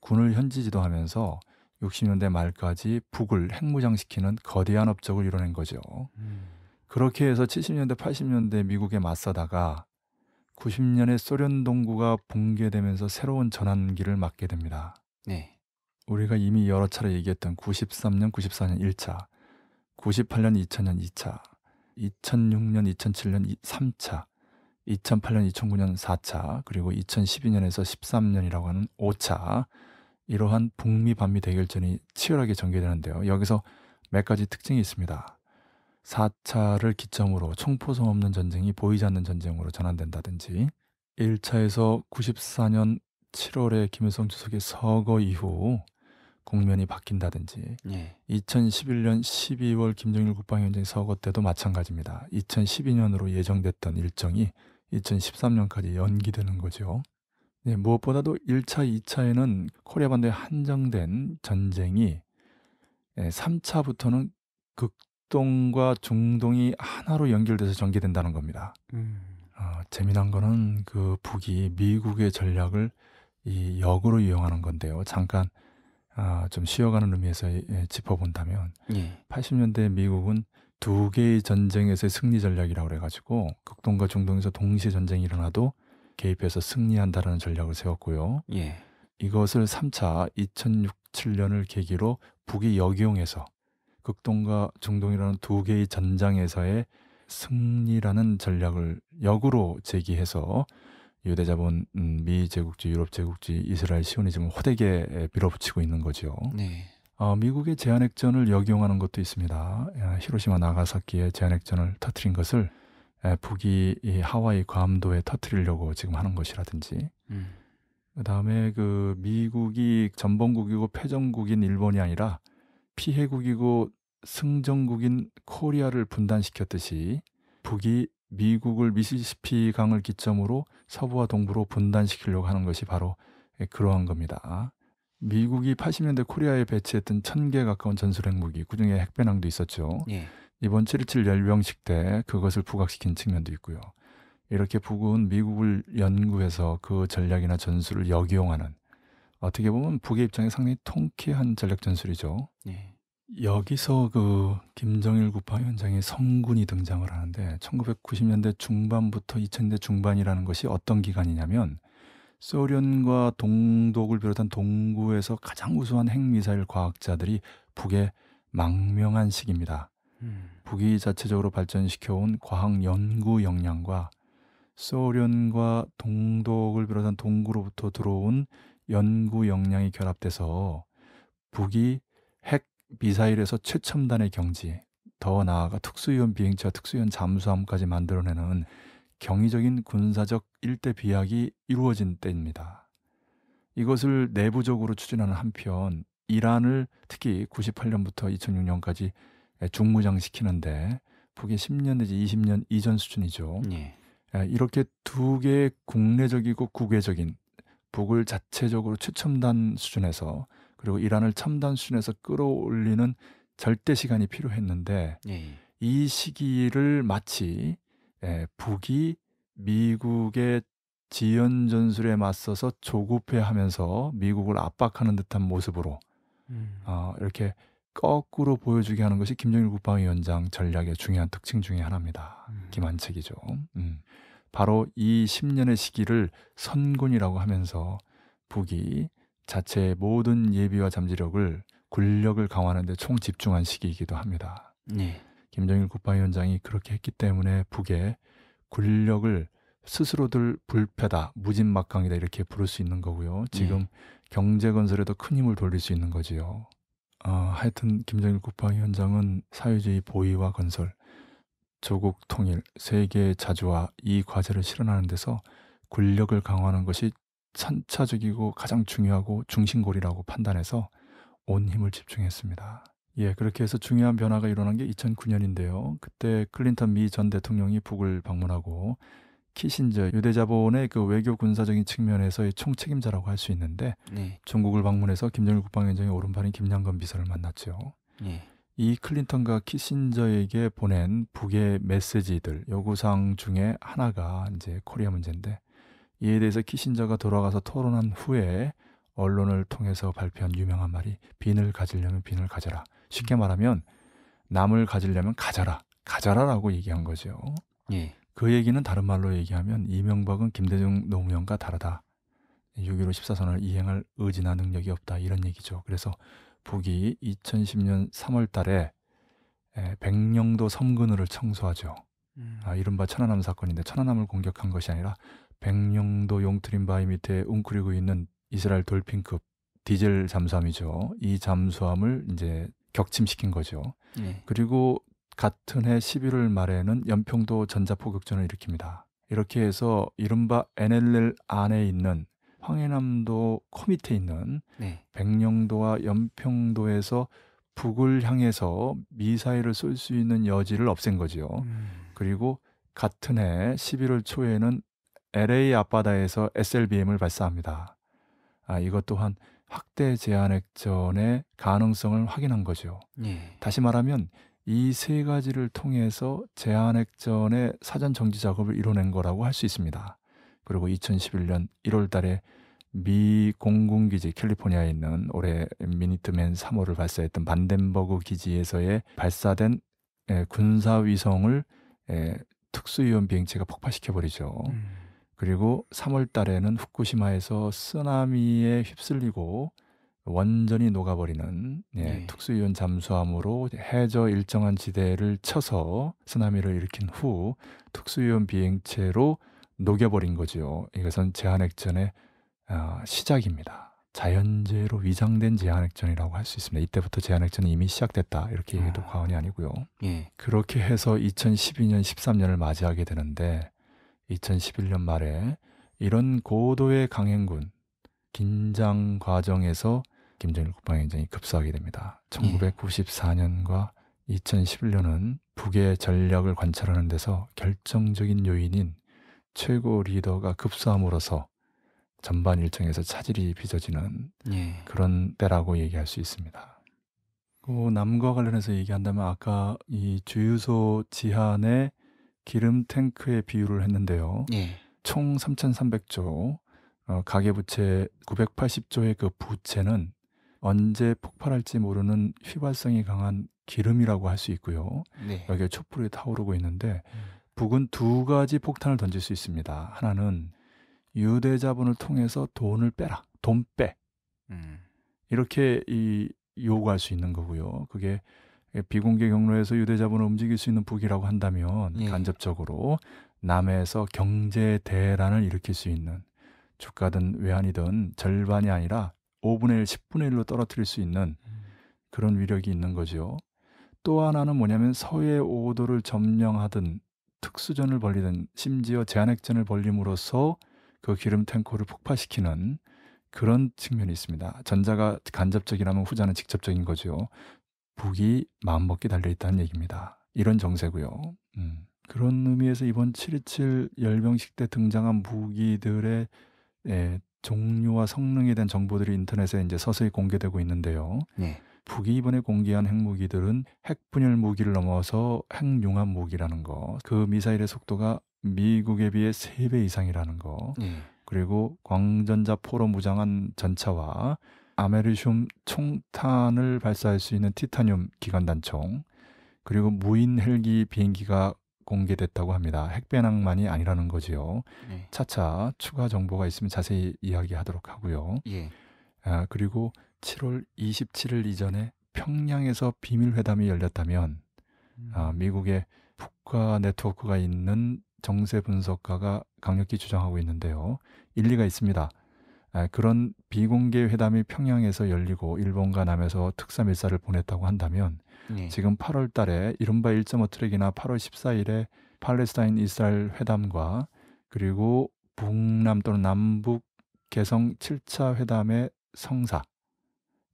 군을 현지 지도하면서 60년대 말까지 북을 핵무장시키는 거대한 업적을 이뤄낸 거죠. 음. 그렇게 해서 70년대, 80년대 미국에 맞서다가 90년에 소련 동구가 붕괴되면서 새로운 전환기를 맞게 됩니다. 네. 우리가 이미 여러 차례 얘기했던 93년, 94년 1차, 98년, 2000년 2차, 2006년, 2007년 3차, 2008년, 2009년 4차, 그리고 2012년에서 13년이라고 하는 5차, 이러한 북미 반미 대결전이 치열하게 전개되는데요. 여기서 몇 가지 특징이 있습니다. 4차를 기점으로 총포성 없는 전쟁이 보이지 않는 전쟁으로 전환된다든지 1차에서 94년 7월에 김일성 주석의 서거 이후 국면이 바뀐다든지 예. 2011년 12월 김정일 국방위원장 서거 때도 마찬가지입니다. 2012년으로 예정됐던 일정이 2013년까지 연기되는 거죠. 네, 무엇보다도 1차, 2차에는 코리아 반도에 한정된 전쟁이 3차부터는 예, 극 북동과 중동이 하나로 연결돼서 전개된다는 겁니다. 음. 어, 재미난 거는 그 북이 미국의 전략을 이 역으로 이용하는 건데요. 잠깐 아, 좀 쉬어가는 의미에서 예, 짚어본다면 예. 80년대 미국은 두 개의 전쟁에서의 승리 전략이라고 그래가지고 극동과 중동에서 동시에 전쟁이 일어나도 개입해서 승리한다라는 전략을 세웠고요. 예. 이것을 3차 2006, 7년을 계기로 북이 역이용해서 극동과 중동이라는 두 개의 전장에서의 승리라는 전략을 역으로 제기해서 유대자본 음, 미 제국주, 유럽 제국주, 이스라엘 시오니즘 호되게 밀어붙이고 있는 거죠 네. 어, 미국의 제한핵전을 역용하는 것도 있습니다. 히로시마 나가사키의 제한핵전을 터트린 것을 북이 이 하와이 괌도에 터트리려고 지금 하는 것이라든지 음. 그다음에 그 미국이 전범국이고 패전국인 일본이 아니라 피해국이고 승전국인 코리아를 분단시켰듯이 북이 미국을 미시시피 강을 기점으로 서부와 동부로 분단시키려고 하는 것이 바로 예, 그러한 겁니다. 미국이 80년대 코리아에 배치했던 1000개 가까운 전술 핵무기, 그중에 핵배낭도 있었죠. 예. 이번 7 7 열병식 때 그것을 부각시킨 측면도 있고요. 이렇게 북은 미국을 연구해서 그 전략이나 전술을 역이용하는 어떻게 보면 북의 입장에 상당히 통쾌한 전략 전술이죠. 예. 여기서 그 김정일 구파 현장의 성군이 등장을 하는데 1990년대 중반부터 2000년대 중반이라는 것이 어떤 기간이냐면 소련과 동독을 비롯한 동구에서 가장 우수한 핵미사일 과학자들이 북에 망명한 시기입니다. 음. 북이 자체적으로 발전시켜온 과학 연구 역량과 소련과 동독을 비롯한 동구로부터 들어온 연구 역량이 결합돼서 북이 미사일에서 최첨단의 경지, 더 나아가 특수위원 비행차, 특수위원 잠수함까지 만들어내는 경이적인 군사적 일대 비약이 이루어진 때입니다. 이것을 내부적으로 추진하는 한편 이란을 특히 98년부터 2006년까지 중무장시키는데 북의 10년 내지 20년 이전 수준이죠. 예. 예. 이렇게 두 개의 국내적이고 국외적인 북을 자체적으로 최첨단 수준에서 그리고 이란을 첨단 수준에서 끌어올리는 절대 시간이 필요했는데 예. 이 시기를 마치 예, 북이 미국의 지연 전술에 맞서서 조급해하면서 미국을 압박하는 듯한 모습으로 음. 어, 이렇게 거꾸로 보여주게 하는 것이 김정일 국방위원장 전략의 중요한 특징 중의 하나입니다. 음. 기만책이죠. 음. 바로 이 10년의 시기를 선군이라고 하면서 북이 자체의 모든 예비와 잠재력을 군력을 강화하는데 총집중한 시기이기도 합니다. 네. 김정일 국방위원장이 그렇게 했기 때문에 북에 군력을 스스로들 불패다, 무진막강이다 이렇게 부를 수 있는 거고요. 예. 지금 네. 경제 건설에도 큰 힘을 돌릴 수 있는 거지요. 어, 하여튼 김정일 국방위원장은 사회주의 보위와 건설, 조국 통일, 세계 자주화 이 과제를 실현하는 데서 군력을 강화하는 것이 천차적이고 가장 중요하고 중심골이라고 판단해서 온 힘을 집중했습니다. 예, 그렇게 해서 중요한 변화가 일어난 게 2009년인데요. 그때 클린턴 미 전 대통령이 북을 방문하고 키신저 유대자본의 그 외교 군사적인 측면에서의 총책임자라고 할 수 있는데 네. 중국을 방문해서 김정일 국방위원장의 오른팔인 김양건 비서를 만났죠. 네. 이 클린턴과 키신저에게 보낸 북의 메시지들 요구사항 중에 하나가 이제 코리아 문제인데 이에 대해서 키신저가 돌아가서 토론한 후에 언론을 통해서 발표한 유명한 말이 빈을 가지려면 빈을 가져라. 쉽게 음. 말하면 남을 가지려면 가져라. 가져라라고 얘기한 거죠. 예. 그 얘기는 다른 말로 얘기하면 이명박은 김대중 노무현과 다르다. 6.15 14선을 이행할 의지나 능력이 없다. 이런 얘기죠. 그래서 북이 2010년 3월 달에 백령도 섬근을 청소하죠. 음. 아, 이른바 천안함 사건인데 천안함을 공격한 것이 아니라 백령도 용트림 바위 밑에 웅크리고 있는 이스라엘 돌핀급 디젤 잠수함이죠. 이 잠수함을 이제 격침시킨 거죠. 네. 그리고 같은 해 11월 말에는 연평도 전자포격전을 일으킵니다. 이렇게 해서 이른바 NLL 안에 있는 황해남도 코밑에 있는 네. 백령도와 연평도에서 북을 향해서 미사일을 쏠 수 있는 여지를 없앤 거죠 음. 그리고 같은 해 11월 초에는 LA 앞바다에서 SLBM을 발사합니다. 아, 이것 또한 확대 제한 액전의 가능성을 확인한 거죠. 예. 다시 말하면 이 세 가지를 통해서 제한 액전의 사전 정지 작업을 이뤄낸 거라고 할 수 있습니다. 그리고 2011년 1월 달에 미 공군기지 캘리포니아에 있는 올해 미니트맨 3호를 발사했던 반덴버그 기지에서의 발사된 예, 군사위성을 예, 특수위험 비행체가 폭파시켜버리죠. 음. 그리고 3월 달에는 후쿠시마에서 쓰나미에 휩쓸리고 완전히 녹아버리는 예, 네. 특수이온 잠수함으로 해저 일정한 지대를 쳐서 쓰나미를 일으킨 후 특수이온 비행체로 녹여버린 거지요. 이것은 제한액전의 어, 아, 시작입니다. 자연재해로 위장된 제한액전이라고할 수 있습니다. 이때부터 제한액전이 이미 시작됐다 이렇게 얘기도 아. 과언이 아니고요. 예. 그렇게 해서 2012년 13년을 맞이하게 되는데 2011년 말에 이런 고도의 강행군 긴장 과정에서 김정일 국방위원장이 급사하게 됩니다. 1994년과 예. 2011년은 북의 전략을 관찰하는 데서 결정적인 요인인 최고 리더가 급사함으로써 전반 일정에서 차질이 빚어지는 예. 그런 때라고 얘기할 수 있습니다. 그 남과 관련해서 얘기한다면 아까 이 주유소 지하에 기름 탱크에 비유를 했는데요. 예. 총 3,300조 어, 가계부채 980조의 그 부채는 언제 폭발할지 모르는 휘발성이 강한 기름이라고 할 수 있고요. 네. 여기에 촛불이 타오르고 있는데 음. 북은 두 가지 폭탄을 던질 수 있습니다. 하나는 유대 자본을 통해서 돈을 빼라, 돈 빼. 음. 이렇게 이 요구할 수 있는 거고요. 그게 예, 비공개 경로에서 유대 자본을 움직일 수 있는 북이라고 한다면 예. 간접적으로 남해에서 경제 대란을 일으킬 수 있는 주가든 외환이든 절반이 아니라 5분의 1, 10분의 1로 떨어뜨릴 수 있는 음. 그런 위력이 있는 거지요. 또 하나는 뭐냐면 서해 5도를 점령하든 특수전을 벌리든 심지어 제한핵전을 벌림으로써 그 기름 탱커를 폭파시키는 그런 측면이 있습니다. 전자가 간접적이라면 후자는 직접적인 거죠. 북이 마음먹기 달려있다는 얘기입니다. 이런 정세고요. 음. 그런 의미에서 이번 7.27 열병식 때 등장한 무기들의 예, 종류와 성능에 대한 정보들이 인터넷에 이제 서서히 공개되고 있는데요. 네. 북이 이번에 공개한 핵무기들은 핵분열 무기를 넘어서 핵융합 무기라는 거, 그 미사일의 속도가 미국에 비해 3배 이상이라는 거, 네. 그리고 광전자 포로 무장한 전차와 아메리슘 총탄을 발사할 수 있는 티타늄 기관 단총 그리고 무인 헬기 비행기가 공개됐다고 합니다. 핵배낭만이 아니라는 거지요. 네. 차차 추가 정보가 있으면 자세히 이야기하도록 하고요. 예. 아, 그리고 7월 27일 이전에 평양에서 비밀 회담이 열렸다면 음. 아, 미국의 국가 네트워크가 있는 정세 분석가가 강력히 주장하고 있는데요. 일리가 있습니다. 아, 그런 비공개 회담이 평양에서 열리고 일본과 남에서 특사 밀사를 보냈다고 한다면 네. 지금 8월 달에 이른바 1.5 트랙이나 8월 14일에 팔레스타인 이스라엘 회담과 그리고 북남 또는 남북 개성 7차 회담의 성사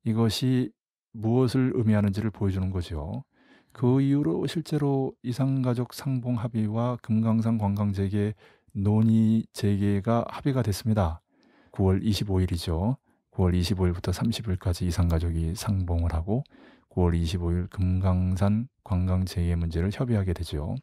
이것이 무엇을 의미하는지를 보여주는 거죠. 그 이후로 실제로 이상가족 상봉 합의와 금강산 관광 재개 논의 재개가 합의가 됐습니다. 9월 25일이죠. 9월 25일부터 30일까지 이산가족이 상봉을 하고 9월 25일 금강산 관광재해 문제를 협의하게 되죠.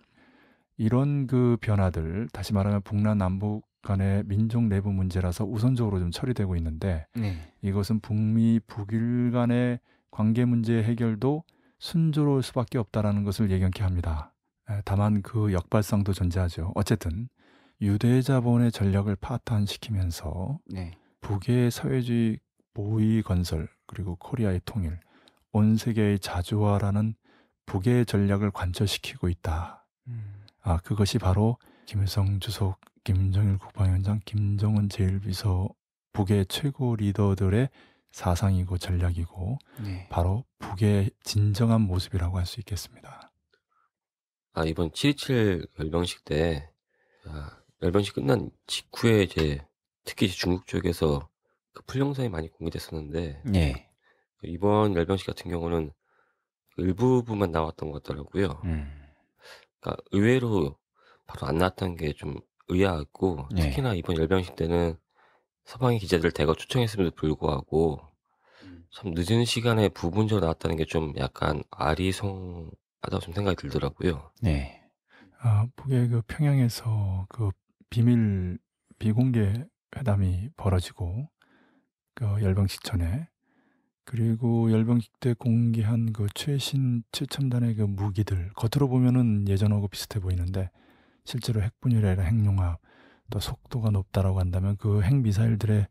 이런 그 변화들 다시 말하면 북남 남북 간의 민족 내부 문제라서 우선적으로 좀 처리되고 있는데 네. 이것은 북미 북일 간의 관계 문제 해결도 순조로울 수밖에 없다라는 것을 예견케 합니다. 다만 그 역발상도 존재하죠. 어쨌든 유대 자본의 전략을 파탄시키면서 네. 북의 사회주의 모의 건설 그리고 코리아의 통일, 온 세계의 자주화라는 북의 전략을 관철시키고 있다. 음. 아 그것이 바로 김일성 주석, 김정일 국방위원장, 김정은 제1비서 북의 최고 리더들의 사상이고 전략이고 네. 바로 북의 진정한 모습이라고 할 수 있겠습니다. 아 이번 7.27 명식 때 아, 열병식 끝난 직후에 이제 특히 중국 쪽에서 그 풀영상이 많이 공개됐었는데 네. 그 이번 열병식 같은 경우는 그 일부분만 나왔던 것 같더라고요. 음. 그러니까 의외로 바로 안 나왔던 게 좀 의아했고 네. 특히나 이번 열병식 때는 서방의 기자들 대거 초청했음에도 불구하고 음. 참 늦은 시간에 부분적으로 나왔다는 게 좀 약간 아리송하다고 좀 생각이 들더라고요. 네. 음. 아, 북의 그 평양에서 그 비밀 비공개 회담이 벌어지고 그 열병식 전에 그리고 열병식 때 공개한 그 최신 최첨단의 그 무기들 겉으로 보면은 예전하고 비슷해 보이는데 실제로 핵분열이라 핵융합 또 속도가 높다라고 한다면 그 핵미사일들의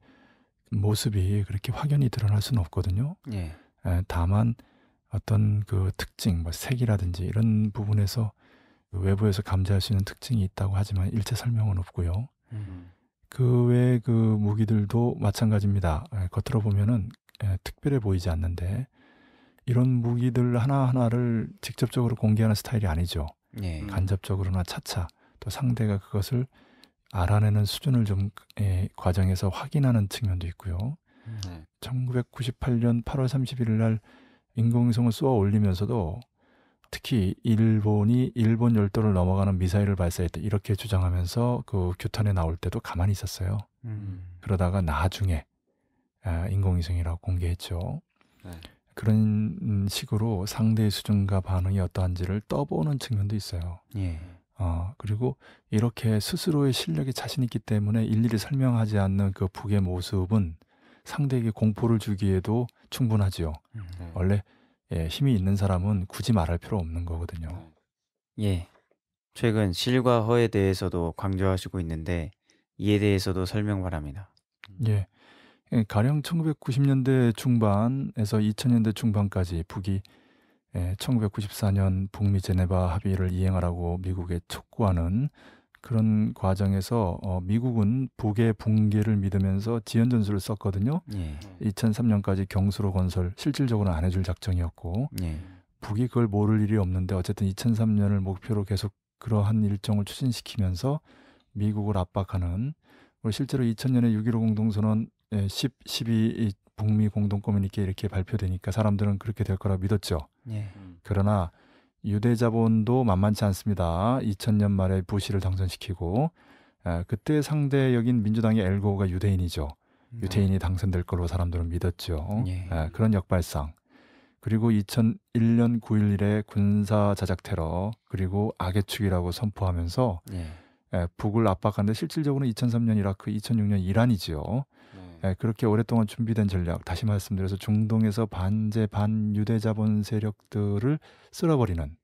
모습이 그렇게 확연히 드러날 수는 없거든요. 예. 예 다만 어떤 그 특징, 뭐 색이라든지 이런 부분에서 그 외부에서 감지할 수 있는 특징이 있다고 하지만 일체 설명은 없고요. 그외그 음. 그 무기들도 마찬가지입니다. 예, 겉으로 보면은 예, 특별해 보이지 않는데 이런 무기들 하나하나를 직접적으로 공개하는 스타일이 아니죠. 예. 간접적으로나 차차 또 상대가 그것을 알아내는 수준을 좀 에, 예, 과정에서 확인하는 측면도 있고요. 음, 네. 1998년 8월 31일 날인공성을 쏘아 올리면서도 특히 일본이 일본 열도를 넘어가는 미사일을 발사했다 이렇게 주장하면서 그 규탄에 나올 때도 가만히 있었어요. 음. 그러다가 나중에 아, 인공위성이라고 공개했죠. 네. 그런 식으로 상대의 수준과 반응이 어떠한지를 떠보는 측면도 있어요. 예. 어, 그리고 이렇게 스스로의 실력이 자신 있기 때문에 일일이 설명하지 않는 그 북의 모습은 상대에게 공포를 주기에도 충분하지요. 음. 네. 원래 예, 힘이 있는 사람은 굳이 말할 필요 없는 거거든요. 예. 최근 실과 허에 대해서도 강조하시고 있는데 이에 대해서도 설명 바랍니다. 음. 예. 예. 가령 1990년대 중반에서 2000년대 중반까지 북이 1994년 예, 북미 제네바 합의를 이행하라고 미국에 촉구하는 그런 과정에서 어, 미국은 북의 붕괴를 믿으면서 지연 전술을 썼거든요. 예. 2003년까지 경수로 건설 실질적으로 안 해줄 작정이었고 예. 북이 그걸 모를 일이 없는데 어쨌든 2003년을 목표로 계속 그러한 일정을 추진시키면서 미국을 압박하는 실제로 2000년에 6.15 공동선언 10, 예, 12 북미 공동 커뮤니케 이렇게 발표되니까 사람들은 그렇게 될 거라 믿었죠. 예. 음. 그러나 유대 자본도 만만치 않습니다. 2000년 말에 부시를 당선시키고 아, 그때 상대역인 민주당의 엘고가 유대인이죠. 네. 유대인이 당선될 걸로 사람들은 믿었죠. 예. 예. 그런 역발상. 그리고 2001년 9.11의 군사 자작 테러 그리고 악의 축이라고 선포하면서 예. 예 북을 압박하는데 실질적으로는 2003년 이라크, 2006년 이란이지요. 네. 예, 그렇게 오랫동안 준비된 전략, 다시 말씀드려서 중동에서 반제 반유대 자본 세력들을 쓸어버리는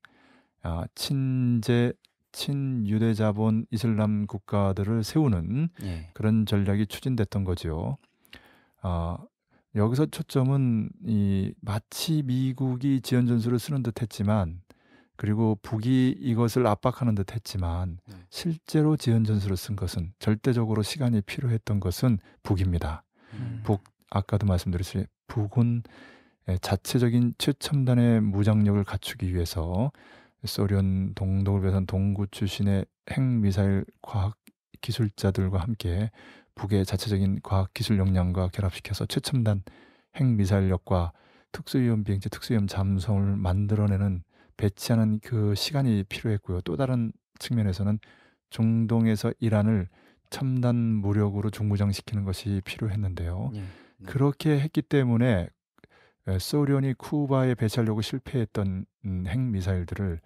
아, 친제 친유대 자본 이슬람 국가들을 세우는 예. 그런 전략이 추진됐던 거지요. 아, 여기서 초점은 이 마치 미국이 지연 전술을 쓰는 듯했지만 그리고 북이 이것을 압박하는 듯했지만 네. 실제로 지연 전술을 쓴 것은 절대적으로 시간이 필요했던 것은 북입니다. 음. 북 아까도 말씀드렸듯이 북은 자체적인 최첨단의 무장력을 갖추기 위해서 소련 동독을 위해선 동구 출신의 핵미사일 과학 기술자들과 함께 북의 자체적인 과학 기술 역량과 결합시켜서 최첨단 핵미사일력과 특수위험 비행체 특수위험 잠성을 만들어내는 배치하는 그 시간이 필요했고요. 또 다른 측면에서는 중동에서 이란을 첨단 무력으로 중무장시키는 것이 필요했는데요. 네, 네. 그렇게 했기 때문에 소련이 쿠바에 배치하려고 실패했던 음, 핵미사일들을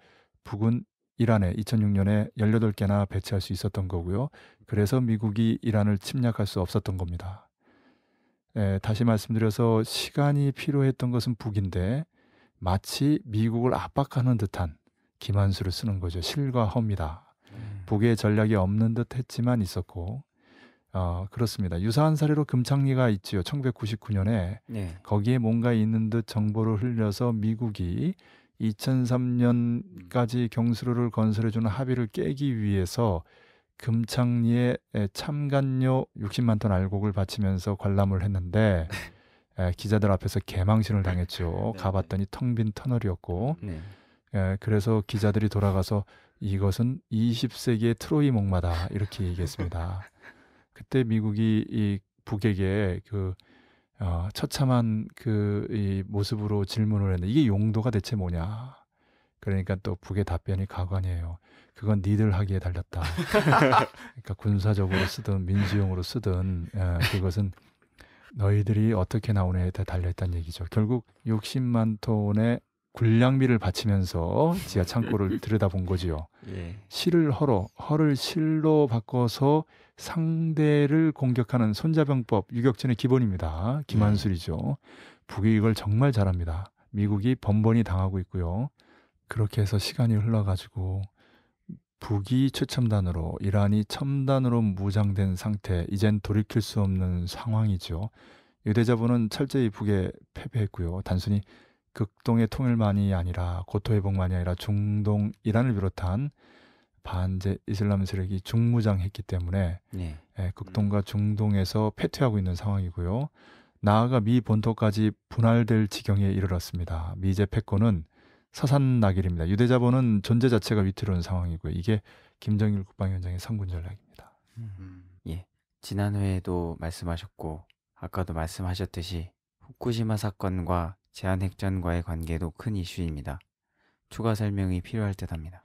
북은 이란에 2006년에 18개나 배치할 수 있었던 거고요. 그래서 미국이 이란을 침략할 수 없었던 겁니다. 에, 다시 말씀드려서 시간이 필요했던 것은 북인데 마치 미국을 압박하는 듯한 기만수를 쓰는 거죠. 실과 허입니다. 북의 전략이 없는 듯 했지만 있었고 어, 그렇습니다. 유사한 사례로 금창리가 있지요. 1999년에 네. 거기에 뭔가 있는 듯 정보를 흘려서 미국이 2003년까지 경수로를 건설해주는 합의를 깨기 위해서 금창리에 참관료 60만 톤 알곡을 바치면서 관람을 했는데 에, 기자들 앞에서 개망신을 당했죠. 네. 가봤더니 텅 빈 터널이었고 네. 에, 그래서 기자들이 돌아가서 이것은 20세기의 트로이 목마다 이렇게 얘기했습니다. 그때 미국이 이 북에게 그 어, 처참한 그이 모습으로 질문을 했는데 이게 용도가 대체 뭐냐? 그러니까 또 북의 답변이 가관이에요. 그건 니들 하기에 달렸다. 그러니까 군사적으로 쓰든 민수용으로 쓰든 예, 그것은 너희들이 어떻게 나오느냐에 달려다는 얘기죠. 결국 60만 톤의 군량미를 바치면서 지하 창고를 들여다본 거지요. 예. 실을 허로, 허를 실로 바꿔서 상대를 공격하는 손자병법 유격전의 기본입니다. 김한술이죠. 북이 이걸 정말 잘합니다. 미국이 번번이 당하고 있고요. 그렇게 해서 시간이 흘러가지고 북이 최첨단으로 이란이 첨단으로 무장된 상태 이젠 돌이킬 수 없는 상황이죠. 유대자본은 철저히 북에 패배했고요. 단순히 극동의 통일만이 아니라 고토 의복만이 아니라 중동 이란을 비롯한 반제 이슬람 세력이 중무장했기 때문에 네. 예, 음. 극동과 중동에서 패퇴하고 있는 상황이고요. 나아가 미 본토까지 분할될 지경에 이르렀습니다. 미제 패권은 서산낙일입니다. 유대자본은 존재 자체가 위태로운 상황이고요. 이게 김정일 국방위원장의 선군전략입니다. 음, 예, 지난 회에도 말씀하셨고 아까도 말씀하셨듯이 후쿠시마 사건과 제한 핵전과의 관계도 큰 이슈입니다. 추가 설명이 필요할 듯합니다.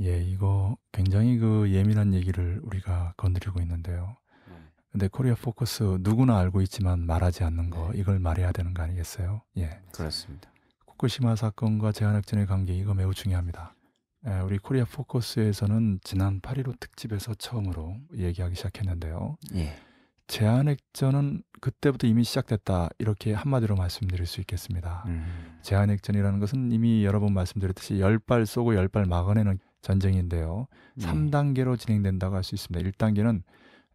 예, 이거 굉장히 그 예민한 얘기를 우리가 건드리고 있는데요. 네. 근데 코리아 포커스 누구나 알고 있지만 말하지 않는 거 네. 이걸 말해야 되는 거 아니겠어요? 예, 그렇습니다. 후쿠시마 사건과 제한 핵전의 관계 이거 매우 중요합니다. 예, 우리 코리아 포커스에서는 지난 8.15 특집에서 처음으로 얘기하기 시작했는데요. 예. 제한액전은 그때부터 이미 시작됐다 이렇게 한마디로 말씀드릴 수 있겠습니다. 음. 제한액전이라는 것은 이미 여러 번 말씀드렸듯이 열 발 쏘고 열 발 막아내는 전쟁인데요. 음. 3단계로 진행된다고 할 수 있습니다. 1단계는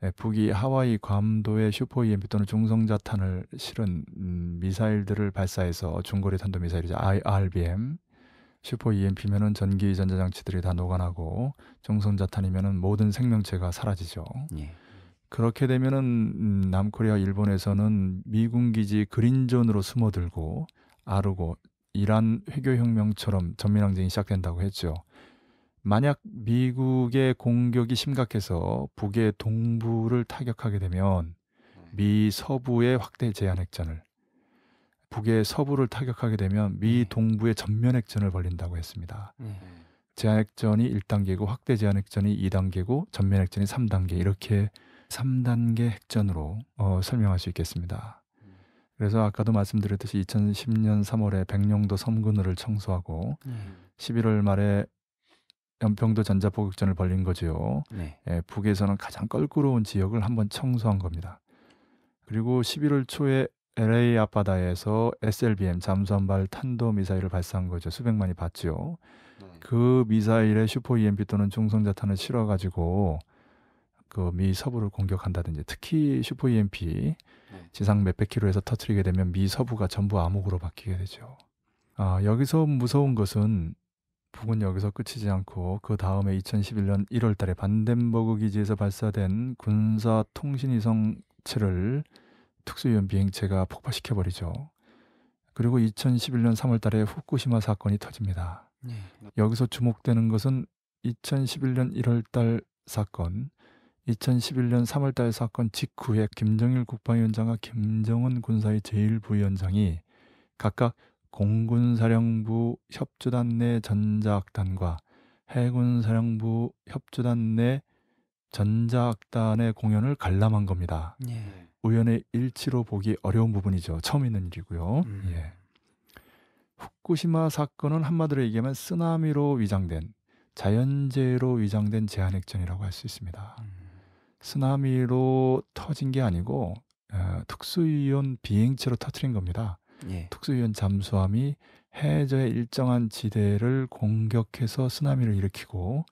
예, 북이 하와이 괌도의 슈퍼EMP 또는 중성자탄을 실은 음, 미사일들을 발사해서 중거리 탄도 미사일이죠 IRBM 슈퍼 EMP면은 전기 전자장치들이 다 녹아나고 중성자탄이면은 모든 생명체가 사라지죠. 예. 그렇게 되면은 음, 남코리아 일본에서는 미군 기지 그린존으로 숨어들고 아르고 이란 회교 혁명처럼 전면항쟁이 시작된다고 했죠. 만약 미국의 공격이 심각해서 북의 동부를 타격하게 되면 미 서부의 확대 제한 핵전을 북의 서부를 타격하게 되면 미 음. 동부의 전면 핵전을 벌린다고 했습니다. 음. 제한 핵전이 1단계고 확대 제한 핵전이 2단계고 전면 핵전이 3단계 이렇게 3단계 핵전으로 어, 설명할 수 있겠습니다. 그래서 아까도 말씀드렸듯이 2010년 3월에 백령도 섬근호를 청소하고 음. 11월 말에 연평도 전자포격전을 벌린 거지요. 네. 예, 북에서는 가장 껄끄러운 지역을 한번 청소한 겁니다. 그리고 11월 초에 LA 앞바다에서 SLBM 잠수함발 탄도 미사일을 발사한 거죠. 수백만이 봤지요. 네. 그 미사일에 슈퍼 EMP 또는 중성자탄을 실어가지고 그미 서부를 공격한다든지 특히 슈퍼 EMP 네. 지상 몇백 킬로에서 터트리게 되면 미 서부가 전부 암흑으로 바뀌게 되죠. 아, 여기서 무서운 것은 북은 여기서 끝이지 않고 그 다음에 2011년 1월 달에 반덴버그 기지에서 발사된 군사 통신위성체를 특수위원 비행체가 폭파시켜 버리죠. 그리고 2011년 3월 달에 후쿠시마 사건이 터집니다. 네. 여기서 주목되는 것은 2011년 1월 달 사건 2011년 3월달 사건 직후에 김정일 국방위원장과 김정은 군사의 제1부위원장이 각각 공군사령부 협조단 내전자학단과 해군사령부 협조단 내전자학단의 공연을 관람한 겁니다. 예. 우연의 일치로 보기 어려운 부분이죠. 처음 있는 일이고요. 음. 예. 후쿠시마 사건은 한마디로 얘기하면 쓰나미로 위장된 자연재해로 위장된 제한핵전이라고 할 수 있습니다. 음. 쓰나미로 터진 게 아니고 어, 특수위원 비행체로 터트린 겁니다. 예. 특수위원 잠수함이 해저의 일정한 지대를 공격해서 쓰나미를 일으키고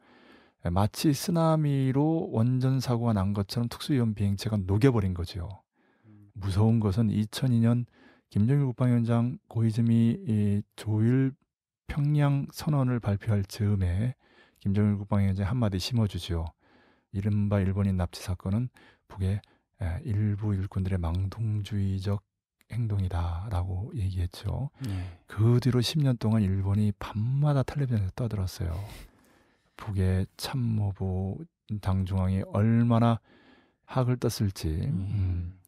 마치 쓰나미로 원전 사고가 난 것처럼 특수위원 비행체가 녹여버린 거지요 음. 무서운 것은 2002년 김정일 국방위원장 고이즈미 조일 평양 선언을 발표할 즈음에 김정일 국방위원장 한마디 심어주지요. 이른바 일본인 납치 사건은 북의 일부 일꾼들의 망동주의적 행동이다라고 얘기했죠. 네. 그 뒤로 10년 동안 일본이 밤마다 텔레비전에서 떠들었어요. 북의 참모부 당중앙이 얼마나 학을 떴을지. 음. 음.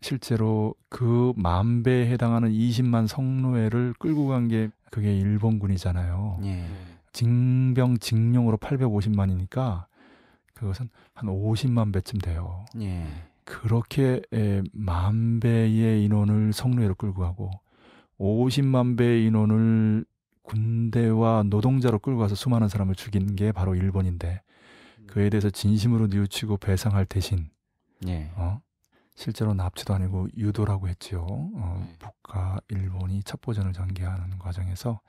실제로 그만 배에 해당하는 20만 성노예를 끌고 간 게 그게 일본군이잖아요. 예. 징병 징용으로 850만이니까 그것은 한 50만 배쯤 돼요. 예. 그렇게 에, 예, 만 배의 인원을 성노에로 끌고 가고 50만 배의 인원을 군대와 노동자로 끌고 가서 수많은 사람을 죽인 게 바로 일본인데 음. 그에 대해서 진심으로 뉘우치고 배상할 대신 예. 어? 실제로 납치도 아니고 유도라고 했지요. 어, 예. 북과 일본이 첩보전을 전개하는 과정에서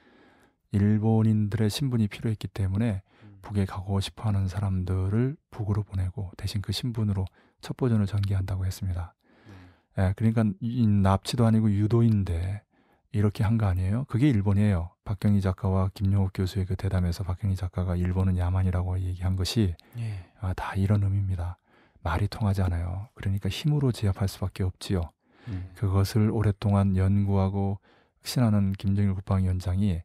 일본인들의 신분이 필요했기 때문에 북에 가고 싶어 하는 사람들을 북으로 보내고 대신 그 신분으로 첩보전을 전개한다고 했습니다. 네. 예, 그러니까 납치도 아니고 유도인데 이렇게 한 거 아니에요? 그게 일본이에요. 박경희 작가와 김용옥 교수의 그 대담에서 박경희 작가가 일본은 야만이라고 얘기한 것이 예. 아, 다 이런 의미입니다. 말이 통하지 않아요. 그러니까 힘으로 제압할 수밖에 없지요. 음. 그것을 오랫동안 연구하고 신하는 김정일 국방위원장이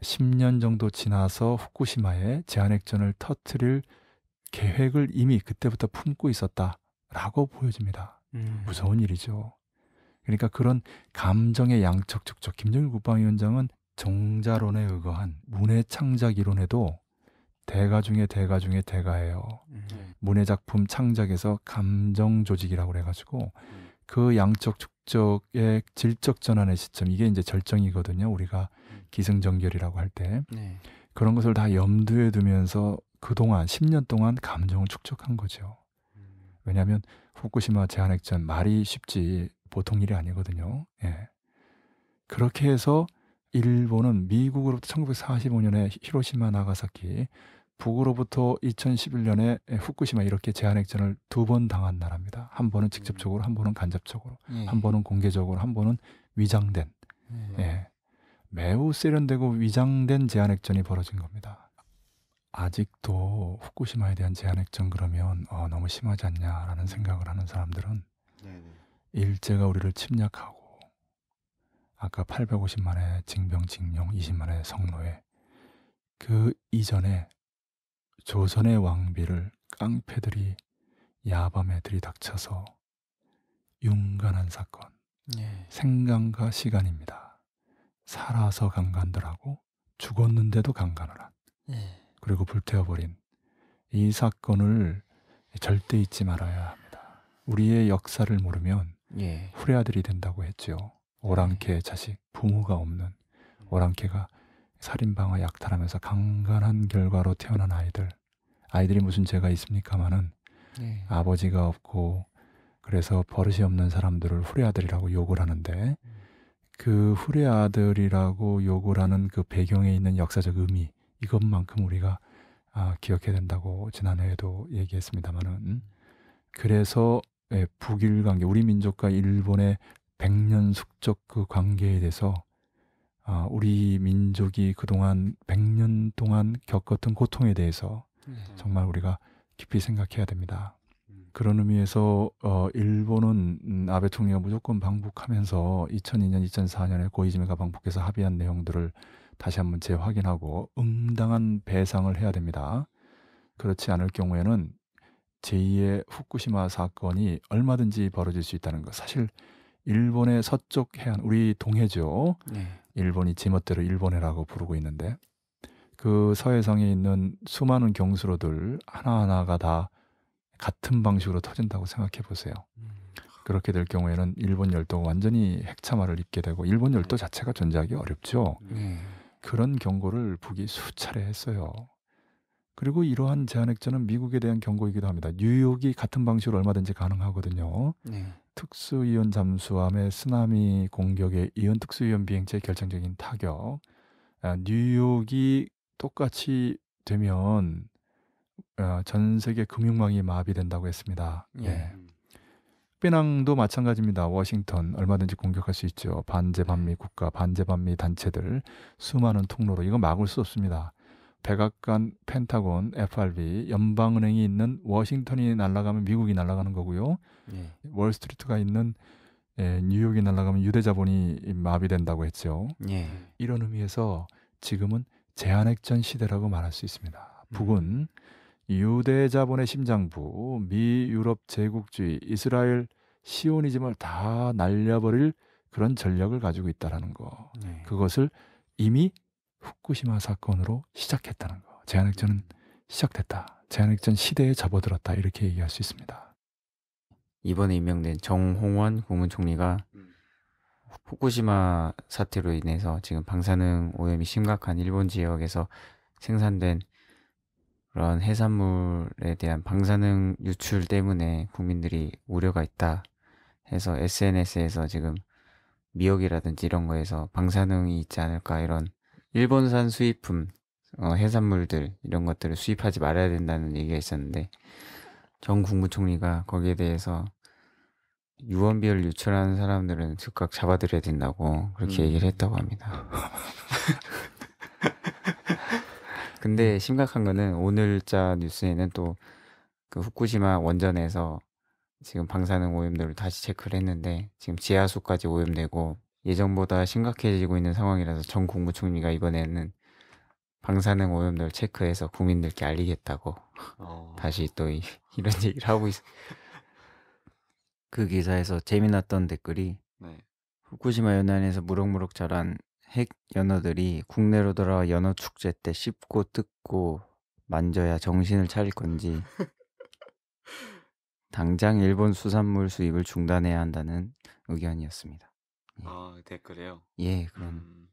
10년 정도 지나서 후쿠시마에 제한핵전을 터트릴 계획을 이미 그때부터 품고 있었다라고 보여집니다. 음. 무서운 일이죠. 그러니까 그런 감정의 양측 축적 김정일 국방위원장은 정자론에 의거한 문해 창작 이론에도 대가 중에 대가 중에 대가예요. 음. 네. 문해 작품 창작에서 감정 조직이라고 그래가지고 음. 그 양적 축적의 질적 전환의 시점 이게 이제 절정이거든요. 우리가 기승전결이라고 할때 네. 그런 것을 다 염두에 두면서 그동안 10년 동안 감정을 축적한 거죠. 음. 왜냐하면 후쿠시마 제한핵전 말이 쉽지 보통 일이 아니거든요. 예. 그렇게 해서 일본은 미국으로부터 1945년에 히로시마 나가사키, 북으로부터 2011년에 후쿠시마 이렇게 제한핵전을 두 번 당한 나라입니다. 한 번은 직접적으로, 한 번은 간접적으로, 음. 예. 한 번은 공개적으로, 한 번은 위장된. 예. 예. 매우 세련되고 위장된 제한액전이 벌어진 겁니다. 아직도 후쿠시마에 대한 제한핵전 그러면 어, 너무 심하지 않냐라는 생각을 하는 사람들은 네네. 일제가 우리를 침략하고 아까 850만의 징병징용 20만의 성노예 그 이전에 조선의 왕비를 깡패들이 야밤에 들이닥쳐서 윤간한 사건 예. 생강과 시간입니다. 살아서 강간들하고 죽었는데도 강간을 한 네. 그리고 불태워버린 이 사건을 절대 잊지 말아야 합니다. 우리의 역사를 모르면 예. 후레아들이 된다고 했지 오랑캐 네. 자식 부모가 없는 오랑캐가 살인방아 약탈하면서 강간한 결과로 태어난 아이들 아이들이 무슨 죄가 있습니까마는 예. 아버지가 없고 그래서 버릇이 없는 사람들을 후레아들이라고 욕을 하는데 음. 그 후레 아들이라고 욕을 하는 그 배경에 있는 역사적 의미 이것만큼 우리가 아, 기억해야 된다고 지난해에도 얘기했습니다만은 그래서 예, 북일 관계 우리 민족과 일본의 백년 숙적 그 관계에 대해서 아, 우리 민족이 그동안 백년 동안 겪었던 고통에 대해서 음. 정말 우리가 깊이 생각해야 됩니다. 그런 의미에서 어 일본은 음 아베 총리가 무조건 방북하면서 2002년, 2004년에 고이즈미가 방북해서 합의한 내용들을 다시 한번 재확인하고 응당한 배상을 해야 됩니다. 그렇지 않을 경우에는 제2의 후쿠시마 사건이 얼마든지 벌어질 수 있다는 것. 사실 일본의 서쪽 해안, 우리 동해죠. 네. 일본이 제멋대로 일본해라고 부르고 있는데 그 서해상에 있는 수많은 경수로들 하나하나가 다 같은 방식으로 터진다고 생각해 보세요. 음. 그렇게 될 경우에는 일본 열도가 완전히 핵참화를 입게 되고 일본 열도 네. 자체가 존재하기 어렵죠. 네. 그런 경고를 북이 수차례 했어요. 그리고 이러한 제한핵전은 미국에 대한 경고이기도 합니다. 뉴욕이 같은 방식으로 얼마든지 가능하거든요. 네. 특수위원 잠수함의 쓰나미 공격에 이은 특수위원 비행체의 결정적인 타격. 아, 뉴욕이 똑같이 되면 어, 전 세계 금융망이 마비 된다고 했습니다. 예. 예. 페낭도 마찬가지입니다. 워싱턴 얼마든지 공격할 수 있죠. 반제 반미 네. 국가, 반제 반미 단체들 수많은 통로로 이거 막을 수 없습니다. 백악관, 펜타곤, FRB, 연방은행이 있는 워싱턴이 날아가면 미국이 날아가는 거고요. 예. 월스트리트가 있는 예, 뉴욕이 날아가면 유대 자본이 마비된다고 했죠. 예. 이런 의미에서 지금은 제한핵전 시대라고 말할 수 있습니다. 북은 음. 유대 자본의 심장부, 미 유럽 제국주의, 이스라엘 시오니즘을 다 날려버릴 그런 전략을 가지고 있다라는 거. 네. 그것을 이미 후쿠시마 사건으로 시작했다는 거. 제한핵전은 시작됐다. 제한핵전 시대에 접어들었다. 이렇게 얘기할 수 있습니다. 이번에 임명된 정홍원 국무총리가 후쿠시마 사태로 인해서 지금 방사능 오염이 심각한 일본 지역에서 생산된 그런 해산물에 대한 방사능 유출 때문에 국민들이 우려가 있다 해서 SNS에서 지금 미역이라든지 이런 거에서 방사능이 있지 않을까 이런 일본산 수입품 어, 해산물들 이런 것들을 수입하지 말아야 된다는 얘기가 있었는데 전 국무총리가 거기에 대해서 유언비어를 유출하는 사람들은 즉각 잡아들여야 된다고 그렇게 음. 얘기를 했다고 합니다. 근데 음. 심각한 거는 오늘자 뉴스에는 또 그 후쿠시마 원전에서 지금 방사능 오염도를 다시 체크를 했는데 지금 지하수까지 오염되고 예정보다 심각해지고 있는 상황이라서 전 국무총리가 이번에는 방사능 오염도를 체크해서 국민들께 알리겠다고 어. 다시 또 이, 런 얘기를 하고 있어. 그 기사에서 재미났던 댓글이 네. 후쿠시마 연안에서 무럭무럭 자란 핵 연어들이 국내로 돌아와 연어 축제 때 씹고 뜯고 만져야 정신을 차릴 건지 당장 일본 수산물 수입을 중단해야 한다는 의견이었습니다. 예. 아 댓글에요. 예, 그런 음,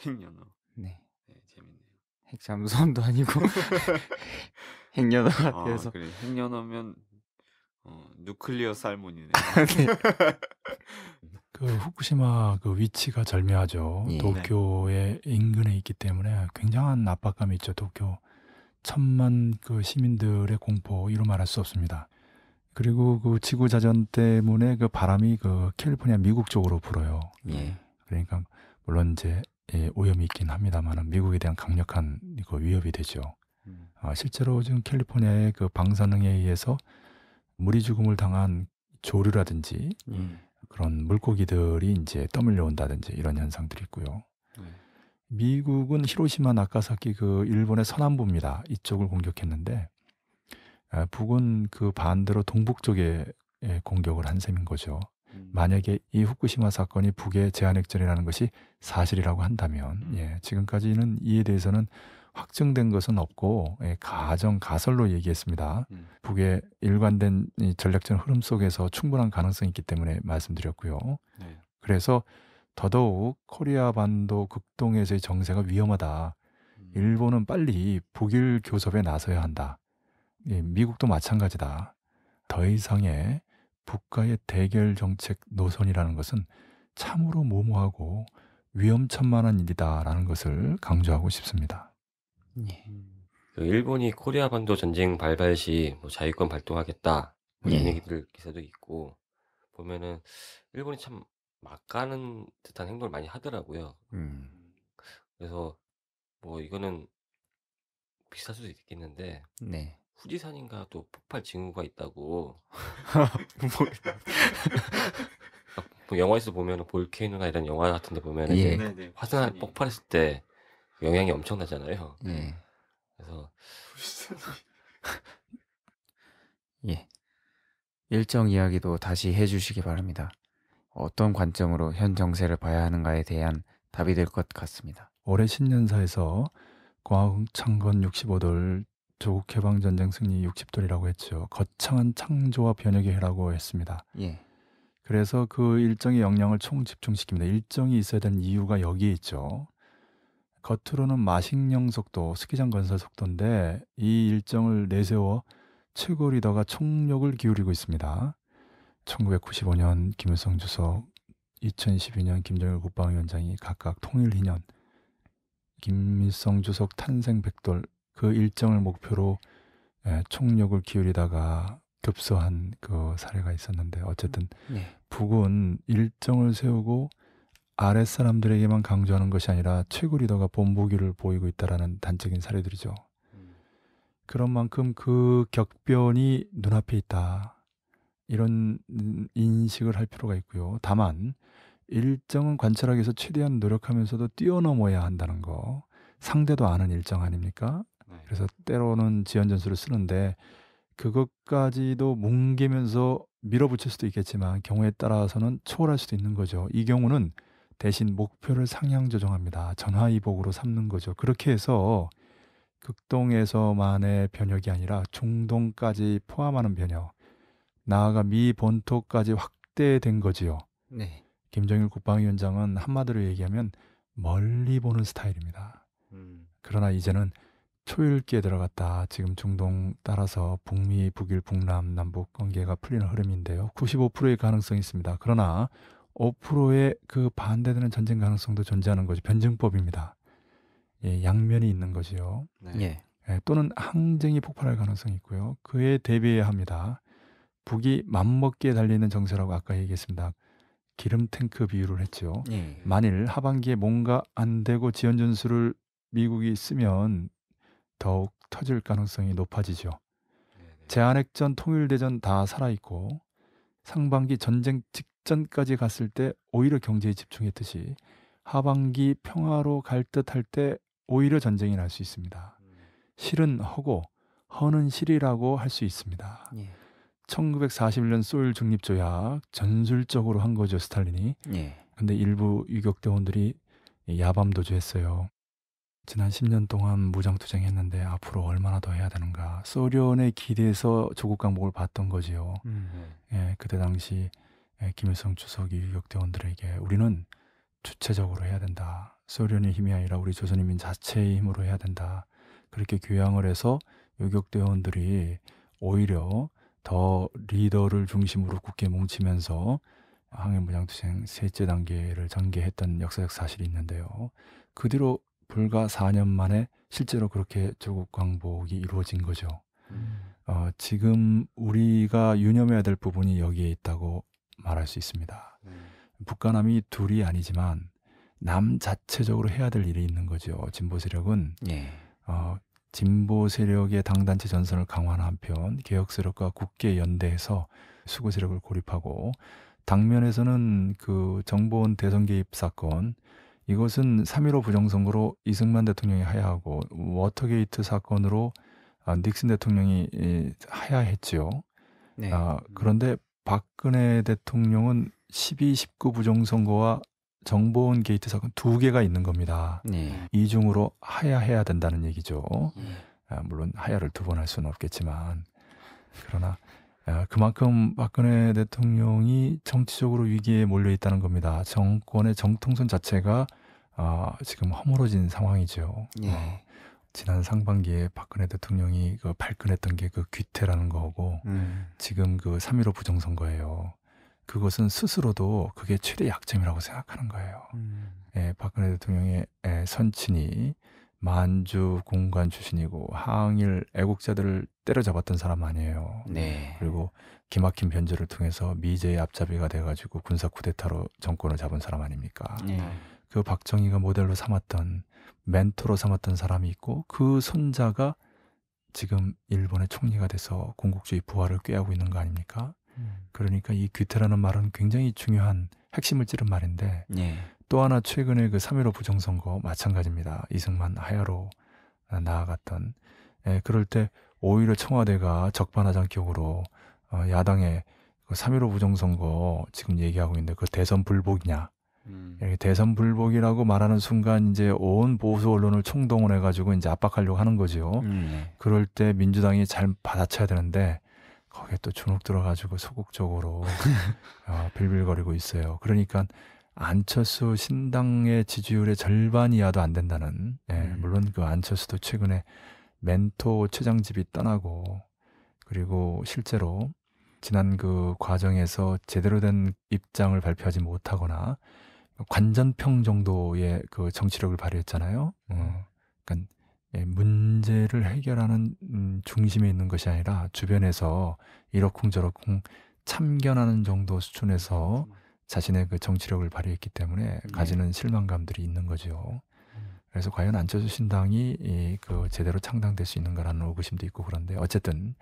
핵연어. 네. 네, 재밌네요. 핵잠수함도 아니고 핵연어가 아, 돼서. 그래. 핵연어면 어, 누클리어 살몬이네. 네. 그 후쿠시마 그 위치가 절묘하죠. 예. 도쿄의 인근에 있기 때문에 굉장한 압박감이 있죠. 도쿄 천만 그 시민들의 공포 이루 말할 수 없습니다. 그리고 그 지구 자전 때문에 그 바람이 그 캘리포니아 미국 쪽으로 불어요. 예. 그러니까 물론 이제 예, 오염이 있긴 합니다만은 미국에 대한 강력한 그 위협이 되죠. 음. 아, 실제로 지금 캘리포니아의 그 방사능에 의해서 물이 죽음을 당한 조류라든지 음. 그런 물고기들이 이제 떠밀려온다든지 이런 현상들이 있고요. 네. 미국은 히로시마 나카사키 그 일본의 서남부입니다. 이쪽을 공격했는데 아, 북은 그 반대로 동북 쪽에 공격을 한 셈인 거죠. 음. 만약에 이 후쿠시마 사건이 북의 제한핵전이라는 것이 사실이라고 한다면 음. 예, 지금까지는 이에 대해서는 확증된 것은 없고 예, 가정 가설로 얘기했습니다. 음. 북의 일관된 이 전략적 흐름 속에서 충분한 가능성이 있기 때문에 말씀드렸고요. 네. 그래서 더더욱 코리아 반도 극동에서의 정세가 위험하다. 음. 일본은 빨리 북일 교섭에 나서야 한다. 예, 미국도 마찬가지다. 더 이상의 북과의 대결 정책 노선이라는 것은 참으로 모모하고 위험천만한 일이다라는 것을 강조하고 싶습니다. 예. 음. 그 일본이 코리아 반도 전쟁 발발 시뭐 자유권 발동하겠다 뭐 이런 예. 얘기들 기사도 있고 보면은 일본이 참 막가는 듯한 행동을 많이 하더라고요. 음. 그래서 뭐 이거는 비슷할 수도 있겠는데 네. 후지산인가 또 폭발 징후가 있다고 뭐. 아, 뭐 영화에서 보면 볼케이노나 이런 영화 같은데 보면 예. 화산 폭발했을 때 영향이 엄청나잖아요. 네. 네. 그래서 예. 일정 이야기도 다시 해주시기 바랍니다. 어떤 관점으로 현 정세를 봐야 하는가에 대한 답이 될 것 같습니다. 올해 신년사에서 광창건 65돌 조국 해방 전쟁 승리 60돌이라고 했죠. 거창한 창조와 변혁의 해라고 했습니다. 예. 그래서 그 일정의 역량을 총 집중시킵니다. 일정이 있어야 되는 이유가 여기에 있죠. 겉으로는 마식령 속도, 스키장 건설 속도인데 이 일정을 내세워 최고 리더가 총력을 기울이고 있습니다. 1995년 김일성 주석, 2012년 김정일 국방위원장이 각각 통일 2년, 김일성 주석 탄생 백돌 그 일정을 목표로 예, 총력을 기울이다가 급소한 그 사례가 있었는데 어쨌든 네. 북은 일정을 세우고 아랫 사람들에게만 강조하는 것이 아니라 최고 리더가 본보기를 보이고 있다라는 단적인 사례들이죠. 음. 그런 만큼 그 격변이 눈앞에 있다. 이런 인식을 할 필요가 있고요. 다만 일정은 관찰하기 위해서 최대한 노력하면서도 뛰어넘어야 한다는 거. 상대도 아는 일정 아닙니까? 네. 그래서 때로는 지연전술을 쓰는데 그것까지도 뭉개면서 밀어붙일 수도 있겠지만 경우에 따라서는 초월할 수도 있는 거죠. 이 경우는 대신 목표를 상향 조정합니다. 전화위복으로 삼는 거죠. 그렇게 해서 극동에서만의 변혁이 아니라 중동까지 포함하는 변혁, 나아가 미 본토까지 확대된 거지요. 네. 김정일 국방위원장은 한마디로 얘기하면 멀리 보는 스타일입니다. 음. 그러나 이제는 초일기에 들어갔다. 지금 중동 따라서 북미, 북일, 북남, 남북 관계가 풀리는 흐름인데요. 95%의 가능성이 있습니다. 그러나 5%의 그 반대되는 전쟁 가능성도 존재하는 것이 변증법입니다. 예, 양면이 있는 거지요. 네. 예. 예, 또는 항쟁이 폭발할 가능성이 있고요. 그에 대비해야 합니다. 북이 맘먹기에 달리는 정세라고 아까 얘기했습니다. 기름 탱크 비유를 했죠. 네. 만일 하반기에 뭔가 안 되고 지연 전술을 미국이 쓰면 더욱 터질 가능성이 높아지죠. 네, 네. 제한핵전, 통일대전 다 살아있고 상반기 전쟁 직 직전까지 갔을 때 오히려 경제에 집중했듯이 하반기 평화로 갈 듯할 때 오히려 전쟁이 날 수 있습니다. 음. 실은 허고 허는 실이라고 할 수 있습니다. 예. 1941년 소일 중립조약 전술적으로 한 거죠 스탈린이. 예. 근데 일부 유격대원들이 야밤도주했어요. 지난 10년 동안 무장투쟁했는데 앞으로 얼마나 더 해야 되는가. 소련의 기대에서 조국 강목을 봤던 거지요. 음. 예, 그때 당시 예, 김일성 주석이 역대원들에게 우리는 주체적으로 해야 된다. 소련의 힘이 아니라 우리 조선인민 자체의 힘으로 해야 된다. 그렇게 교양을 해서 요격대원들이 오히려 더 리더를 중심으로 굳게 뭉치면서 항해무장투쟁 셋째 단계를 전개했던 역사적 사실이 있는데요. 그 뒤로 불과 4년 만에 실제로 그렇게 조국 광복이 이루어진 거죠. 음. 어, 지금 우리가 유념해야 될 부분이 여기에 있다고 말할 수 있습니다. 음. 북한함이 둘이 아니지만 남 자체적으로 해야 될 일이 있는 거죠. 진보 세력은 예. 어, 진보 세력의 당단체 전선을 강화하는 한편 개혁 세력과 국계 연대해서 수구 세력을 고립하고 당면에서는 그 정보원 대선 개입 사건 이것은 3.15 부정선거로 이승만 대통령이 하야하고 워터게이트 사건으로 아, 닉슨 대통령이 하야했지요. 네. 아, 그런데 박근혜 대통령은 12, 19 부정선거와 정보원 게이트 사건 두 개가 있는 겁니다. 네. 이중으로 하야해야 된다는 얘기죠. 네. 아, 물론 하야를 두 번 할 수는 없겠지만 그러나 아, 그만큼 박근혜 대통령이 정치적으로 위기에 몰려 있다는 겁니다. 정권의 정통선 자체가 아, 지금 허물어진 상황이죠. 네. 어. 지난 상반기에 박근혜 대통령이 그 발끈했던 게그 귀태라는 거고 음. 지금 그3.15 부정선거예요. 그것은 스스로도 그게 최대 약점이라고 생각하는 거예요. 음. 예, 박근혜 대통령의 예, 선친이 만주 공관 출신이고 항일 애국자들을 때려잡았던 사람 아니에요. 네. 그리고 기막힌 변절를 통해서 미제의 앞잡이가 돼가지고 군사 쿠데타로 정권을 잡은 사람 아닙니까? 네. 그 박정희가 모델로 삼았던 멘토로 삼았던 사람이 있고 그 손자가 지금 일본의 총리가 돼서 공국주의 부활을 꾀하고 있는 거 아닙니까? 음. 그러니까 이 귀태라는 말은 굉장히 중요한 핵심을 찌른 말인데 예. 또 하나 최근에 그3.15 부정선거 마찬가지입니다. 이승만 하야로 어, 나아갔던 예, 그럴 때 오히려 청와대가 적반하장 격으로 어, 야당의 그3.15 부정선거 지금 얘기하고 있는데 그 대선 불복이냐 음. 대선 불복이라고 말하는 순간 이제 온 보수 언론을 총동원해 가지고 이제 압박하려고 하는 거지요. 음. 네. 그럴 때 민주당이 잘 받아쳐야 되는데 거기에 또 주눅 들어 가지고 소극적으로 어, 빌빌거리고 있어요. 그러니까 안철수 신당의 지지율의 절반 이하도 안 된다는 예, 음. 물론 그 안철수도 최근에 멘토 최장집이 떠나고 그리고 실제로 지난 그 과정에서 제대로 된 입장을 발표하지 못하거나 관전평 정도의 그 정치력을 발휘했잖아요. 어, 음. 그러니까 예, 문제를 해결하는 음, 중심에 있는 것이 아니라 주변에서 이러쿵저러쿵 참견하는 정도 수준에서 자신의 그 정치력을 발휘했기 때문에 네. 가지는 실망감들이 있는 거죠. 음. 그래서 과연 안철수 신당이 이, 그 제대로 창당될 수 있는가라는 의구심도 있고 그런데 어쨌든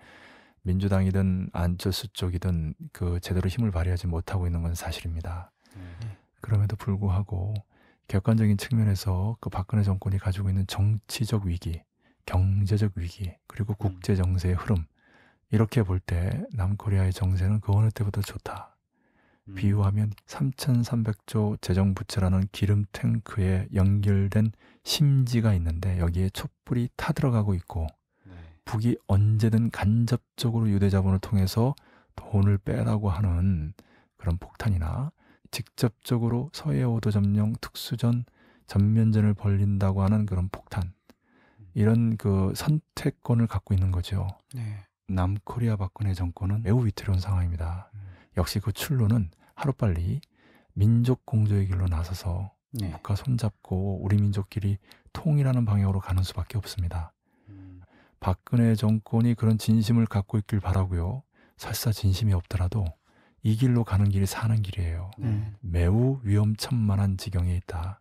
민주당이든 안철수 쪽이든 그 제대로 힘을 발휘하지 못하고 있는 건 사실입니다. 음. 그럼에도 불구하고 객관적인 측면에서 그 박근혜 정권이 가지고 있는 정치적 위기, 경제적 위기, 그리고 국제 정세의 흐름 이렇게 볼 때 남코리아의 정세는 그 어느 때보다 좋다. 음. 비유하면 3,300조 재정 부채라는 기름 탱크에 연결된 심지가 있는데 여기에 촛불이 타들어가고 있고 네. 북이 언제든 간접적으로 유대 자본을 통해서 돈을 빼라고 하는 그런 폭탄이나 직접적으로 서해오도 점령 특수전 전면전을 벌린다고 하는 그런 폭탄 이런 그 선택권을 갖고 있는 거죠. 네. 남코리아 박근혜 정권은 매우 위태로운 상황입니다. 음. 역시 그 출로는 하루빨리 민족 공조의 길로 나서서 네. 국가 손잡고 우리 민족끼리 통일하는 방향으로 가는 수밖에 없습니다. 음. 박근혜 정권이 그런 진심을 갖고 있길 바라고요. 설사 진심이 없더라도 이 길로 가는 길이 사는 길이에요. 네. 매우 위험천만한 지경에 있다.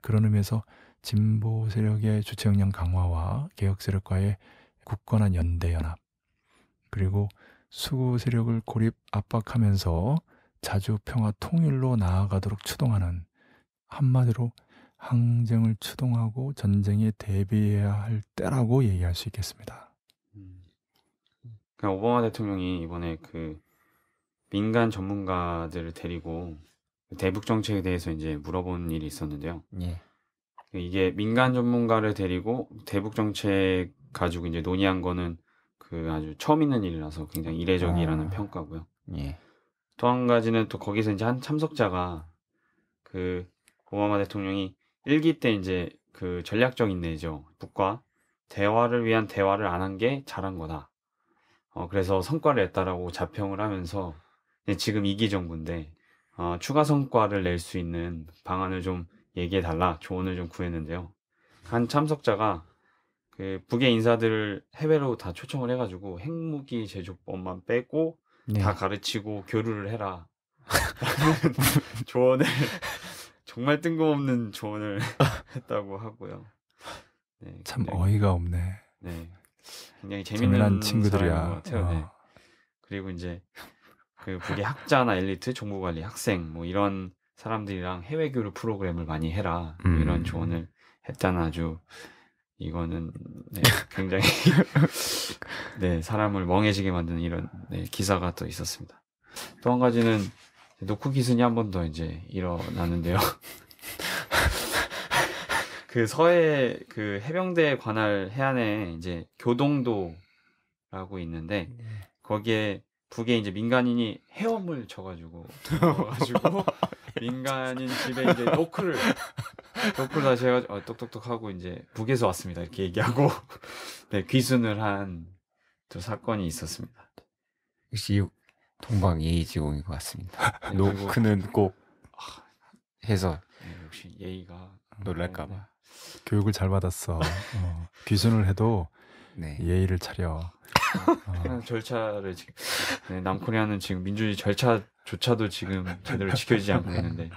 그런 의미에서 진보 세력의 주체 역량 강화와 개혁 세력과의 굳건한 연대 연합 그리고 수구 세력을 고립 압박하면서 자주 평화 통일로 나아가도록 추동하는 한마디로 항쟁을 추동하고 전쟁에 대비해야 할 때라고 얘기할 수 있겠습니다. 음. 그러니까 오바마 대통령이 이번에 그 민간 전문가들을 데리고 대북 정책에 대해서 이제 물어본 일이 있었는데요. 예. 이게 민간 전문가를 데리고 대북 정책 가지고 이제 논의한 거는 그 아주 처음 있는 일이라서 굉장히 이례적이라는 아. 평가고요. 예. 또한 가지는 또 거기서 이제 한 참석자가 그 오바마 대통령이 일기때 이제 그 전략적 인내죠. 북과 대화를 위한 대화를 안 한 게 잘한 거다. 어, 그래서 성과를 냈다라고 자평을 하면서 네, 지금 이기 정부인데 어, 추가 성과를 낼 수 있는 방안을 좀 얘기해 달라 조언을 좀 구했는데요. 한 참석자가 그 북의 인사들을 해외로 다 초청을 해가지고 핵무기 제조법만 빼고 네. 다 가르치고 교류를 해라 조언을 정말 뜬금없는 조언을 했다고 하고요. 네, 참 어이가 없네. 네, 굉장히 재밌는 친구들이야. 것 같아요. 네. 어. 네. 그리고 이제 그 북의 학자나 엘리트, 정보관리, 학생 뭐 이런 사람들이랑 해외 교류 프로그램을 많이 해라 뭐 이런 음. 조언을 했다는 아주 이거는 네, 굉장히 네 사람을 멍해지게 만드는 이런 네, 기사가 또 있었습니다. 또 한 가지는 노크 기순이 한 번 더 이제 일어나는데요. 그 서해 그 해병대 관할 해안에 이제 교동도라고 있는데 네. 거기에 북에 이제 민간인이 해엄을 쳐가지고 가지고 민간인 집에 이제 노크를 노크를 다시 해가지고 어, 똑똑똑 하고 이제 북에서 왔습니다 이렇게 얘기하고 네, 귀순을 한또 사건이 있었습니다. 역시 동방 예의지공인 것 같습니다. 노크는 네, 꼭 아, 해서 네, 역시 예의가 놀랄까봐 교육을 잘 받았어. 어, 귀순을 해도 네. 예의를 차려. 아. 절차를 지금 네, 남코리아는 지금 민주주의 절차조차도 지금 제대로 지켜지지 않고 네. 있는데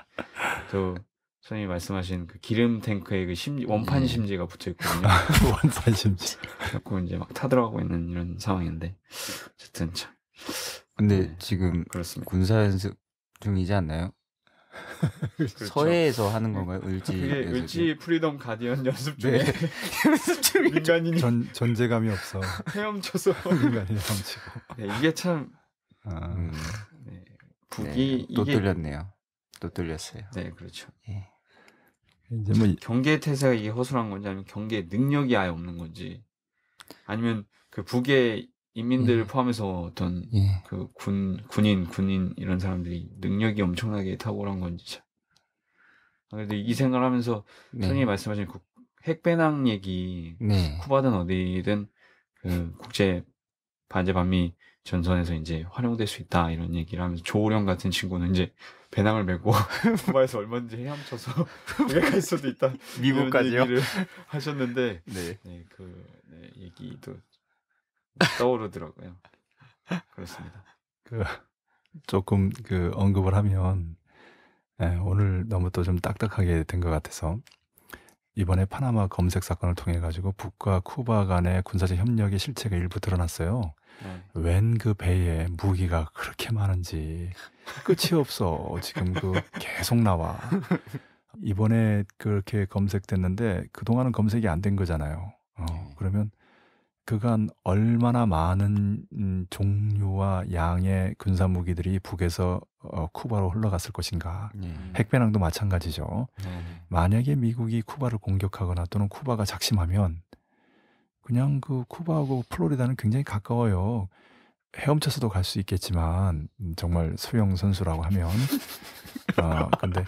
또 선생님이 말씀하신 그 기름 탱크에 그 심지, 원판 네. 심지가 붙어 있거든요. 원판 심지. 자꾸 이제 막 타들어가고 있는 이런 상황인데 어쨌든 참. 근데 네, 지금 그렇습니다. 군사 연습 중이지 않나요? 그렇죠. 서해에서 하는 건가요? 을지 을지 프리덤 가디언 연습 중에 네. 연습 중에 민간인 전 전제감이 없어 헤엄쳐서 민간인 헤엄치고 네, 이게 참 아, 음. 네, 북또 네, 뚫렸네요. 또 뚫렸어요. 네 그렇죠. 예. 이제 뭐 경계 태세가 이게 허술한 건지 아니면 경계 능력이 아예 없는 건지 아니면 그 북의 인민들 예. 포함해서 어떤 예. 그군 군인 군인 이런 사람들이 능력이 엄청나게 탁월한 건지 참. 아, 근데 이 생각하면서 네. 선생님 말씀하신 그 핵배낭 얘기 네. 쿠바든 어디든 그 국제 반제 반미 전선에서 이제 활용될 수 있다 이런 얘기를 하면서 조우령 같은 친구는 이제 배낭을 메고 쿠바에서 얼마든지 헤엄쳐서 외갈 수도 있다 미국까지요 하셨는데 네. 네, 그 네, 얘기도 떠오르더라고요. 그렇습니다. 그 조금 그 언급을 하면 네, 오늘 너무 또 좀 딱딱하게 된 것 같아서 이번에 파나마 검색 사건을 통해 가지고 북과 쿠바 간의 군사적 협력의 실체가 일부 드러났어요. 네. 웬그 배에 무기가 그렇게 많은지 끝이 없어. 지금 그 계속 나와. 이번에 그렇게 검색됐는데 그동안은 검색이 안 된 거잖아요. 어, 네. 그러면 그간 얼마나 많은 음, 종류와 양의 군사 무기들이 북에서 어 쿠바로 흘러갔을 것인가. 네. 핵배낭도 마찬가지죠. 네 만약에 미국이 쿠바를 공격하거나 또는 쿠바가 작심하면 그냥 그 쿠바하고 플로리다는 굉장히 가까워요. 헤엄쳐서도 갈 수 있겠지만 음, 정말 수영 선수라고 하면 아 근데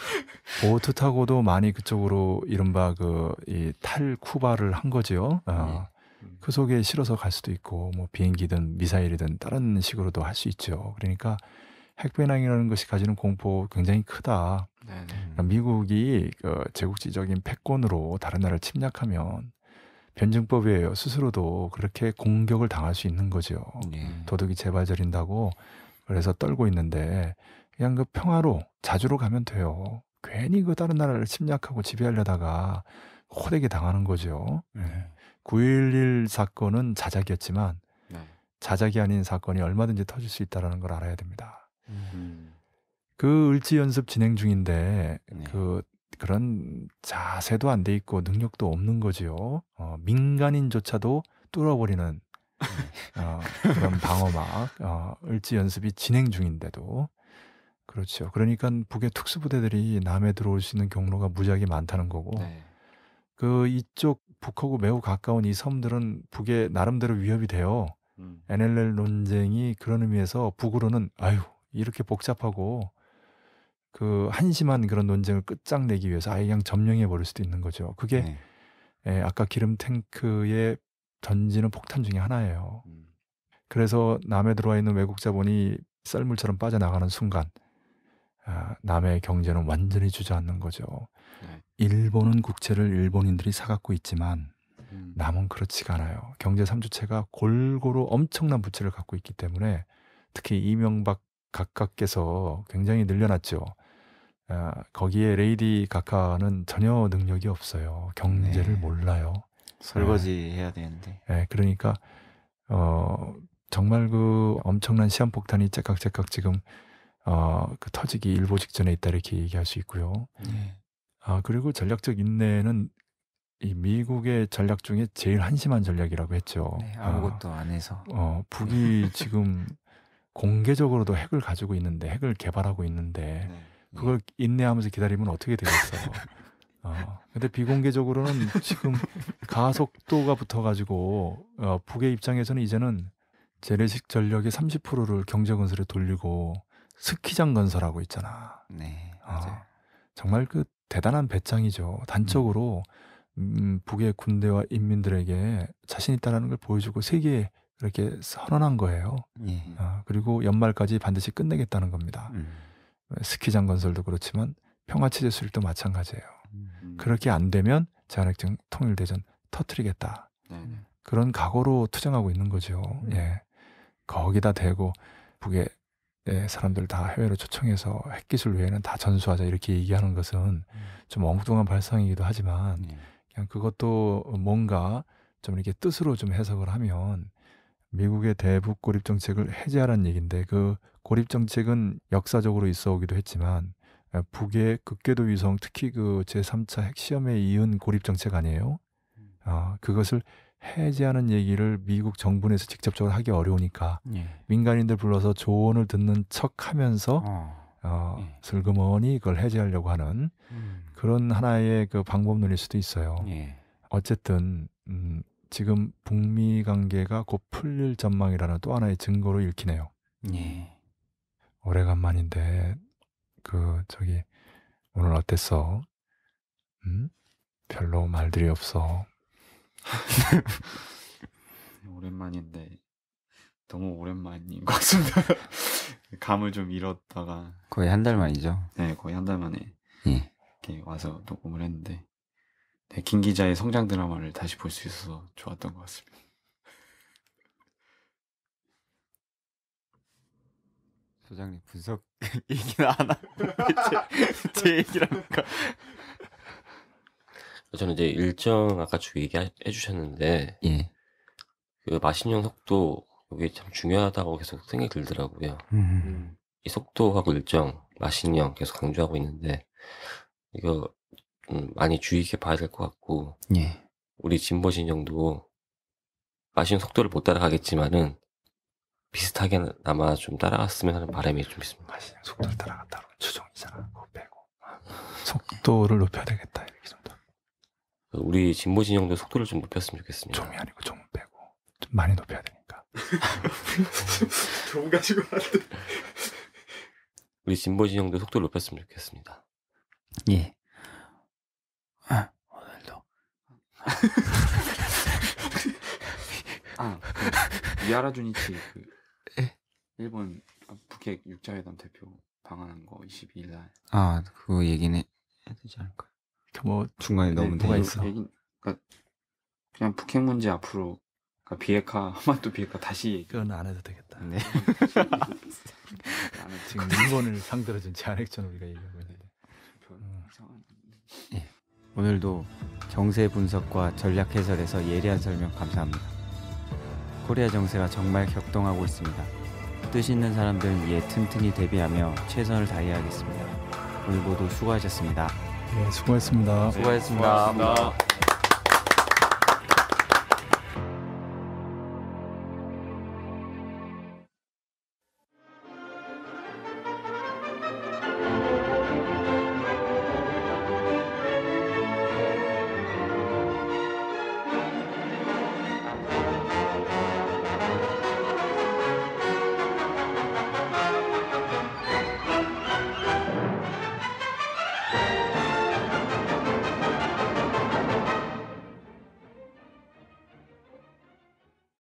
보트 타고도 많이 그쪽으로 이른바 그이탈 쿠바를 한 거지요. 아, 예. 음. 그 속에 실어서 갈 수도 있고 뭐 비행기든 미사일이든 다른 식으로도 할 수 있죠. 그러니까 핵배낭이라는 것이 가지는 공포 굉장히 크다. 그러니까 미국이 그 제국지적인 패권으로 다른 나라를 침략하면 변증법이에요. 스스로도 그렇게 공격을 당할 수 있는 거죠. 네. 도둑이 재발저린다고 그래서 떨고 있는데 그냥 그 평화로 자주로 가면 돼요. 괜히 그 다른 나라를 침략하고 지배하려다가 호되게 당하는 거죠. 예. 네. 9.11 사건은 자작이었지만 네. 자작이 아닌 사건이 얼마든지 터질 수 있다는 걸 알아야 됩니다. 음. 그 을지 연습 진행 중인데 네. 그 그런 자세도 안 돼 있고 능력도 없는 거지요. 어, 민간인조차도 뚫어버리는 네. 어, 그런 방어막 어, 을지 연습이 진행 중인데도 그렇죠. 그러니까 북의 특수부대들이 남해 들어올 수 있는 경로가 무지하게 많다는 거고 네. 그 이쪽 북하고 매우 가까운 이 섬들은 북에 나름대로 위협이 돼요. 음. NLL 논쟁이 그런 의미에서 북으로는 아유 이렇게 복잡하고 그 한심한 그런 논쟁을 끝장내기 위해서 아예 그냥 점령해 버릴 수도 있는 거죠. 그게 네. 예, 아까 기름 탱크에 던지는 폭탄 중의 하나예요. 음. 그래서 남해 들어와 있는 외국 자본이 썰물처럼 빠져나가는 순간 아, 남의 경제는 완전히 주저앉는 거죠. 일본은 국채를 일본인들이 사갖고 있지만 음. 남은 그렇지가 않아요. 경제 3주체가 골고루 엄청난 부채를 갖고 있기 때문에 특히 이명박 각각께서 굉장히 늘려놨죠. 아, 거기에 레이디 각하는 전혀 능력이 없어요. 경제를 네. 몰라요. 설거지 네. 해야 되는데. 네, 그러니까 어 정말 그 엄청난 시한 폭탄이 째깍째깍 지금 어그 터지기 일보 직전에 있다 이렇게 얘기할 수 있고요. 네. 아 그리고 전략적 인내는 이 미국의 전략 중에 제일 한심한 전략이라고 했죠. 네, 아, 무것도안 해서. 어, 북이 네. 지금 공개적으로도 핵을 가지고 있는데 핵을 개발하고 있는데 네, 네. 그걸 인내하면서 기다리면 어떻게 되겠어요? 어, 근데 비공개적으로는 지금 가속도가 붙어가지고 어, 북의 입장에서는 이제는 재래식 전력의 30%를 경제 건설에 돌리고 스키장 건설하고 있잖아. 네. 어, 맞아요. 정말 그 대단한 배짱이죠. 단적으로 음. 음, 북의 군대와 인민들에게 자신 있다라는 걸 보여주고 세계에 그렇게 선언한 거예요. 예. 아, 그리고 연말까지 반드시 끝내겠다는 겁니다. 음. 스키장 건설도 그렇지만 평화체제 수립도 마찬가지예요. 음. 그렇게 안 되면 자한핵정 통일대전 터트리겠다. 음. 그런 각오로 투쟁하고 있는 거죠. 음. 예. 거기다 대고 북의 예, 사람들 다 해외로 초청해서 핵기술 외에는 다 전수하자 이렇게 얘기하는 것은 음. 좀 엉뚱한 발상이기도 하지만 예. 그냥 그것도 뭔가 좀 이렇게 뜻으로 좀 해석을 하면 미국의 대북 고립 정책을 해제하라는 얘기인데 그 고립 정책은 역사적으로 있어 오기도 했지만 예, 북의 극계도 위성 특히 그 제3차 핵시험에 이은 고립 정책 아니에요? 어, 그것을 해제하는 얘기를 미국 정부 내에서 직접적으로 하기 어려우니까 예. 민간인들 불러서 조언을 듣는 척하면서 어. 어, 예. 슬그머니 그걸 해제하려고 하는 음. 그런 하나의 그 방법론일 수도 있어요. 예. 어쨌든 음, 지금 북미 관계가 곧 풀릴 전망이라는 또 하나의 증거로 읽히네요. 예. 오래간만인데 그 저기 오늘 어땠어? 음? 별로 말들이 없어. 오랜만인데 너무 오랜만인 것 같습니다. 감을 좀 잃었다가 거의 한 달 만이죠. 네, 거의 한 달 만에 예. 이렇게 와서 녹음을 했는데 네, 김 기자의 성장 드라마를 다시 볼 수 있어서 좋았던 것 같습니다. 소장님 분석 얘기는 안 하고 제, 제 얘기라니까 저는 이제 일정 아까 쭉 얘기해 주셨는데 예. 그 마신형 속도 이게 참 중요하다고 계속 생각이 들더라고요. 음. 이 속도하고 일정, 마신형 계속 강조하고 있는데 이거 좀 많이 주의 깊게 봐야 될 것 같고 예. 우리 진보 진영도 마신 속도를 못 따라가겠지만은 비슷하게 아마 좀 따라갔으면 하는 바람이 좀 있습니다. 마신 속도를 따라갔다 그 추종이잖아. 빼고 아, 속도를 높여야 되겠다 이렇게 좀 더. 우리 진보 진영도 속도를 좀 높였으면 좋겠습니다. 좀이 아니고 좀 빼고 좀 많이 높여야 되니까. 좀 가지고 왔던. 우리 진보 진영도 속도를 높였으면 좋겠습니다. 예. 아, 오늘도. 아, 아 그 이하라 준이치 그 예? 일본 북핵 육자회담 대표 방한한 거 22일 날. 아, 그 얘기는 해야 되지 않을까요? 뭐 중간에 네, 넣으면 뭐가 있어. 그러니까 그냥 북핵 문제 앞으로 그러니까 비핵화 한반도 비핵화 다시 그건 안 해도 되겠다. 네. 지금 일본을 상대로 준 제한핵전 우리가 얘기하고 네. 있는데. 음. 예. 오늘도 정세 분석과 전략 해설에서 예리한 설명 감사합니다. 코리아 정세가 정말 격동하고 있습니다. 뜻 있는 사람들은 이 튼튼히 대비하며 최선을 다해야겠습니다. 오늘 모두 수고하셨습니다. 네, 수고했습니다. 수고했습니다. 수고하셨습니다.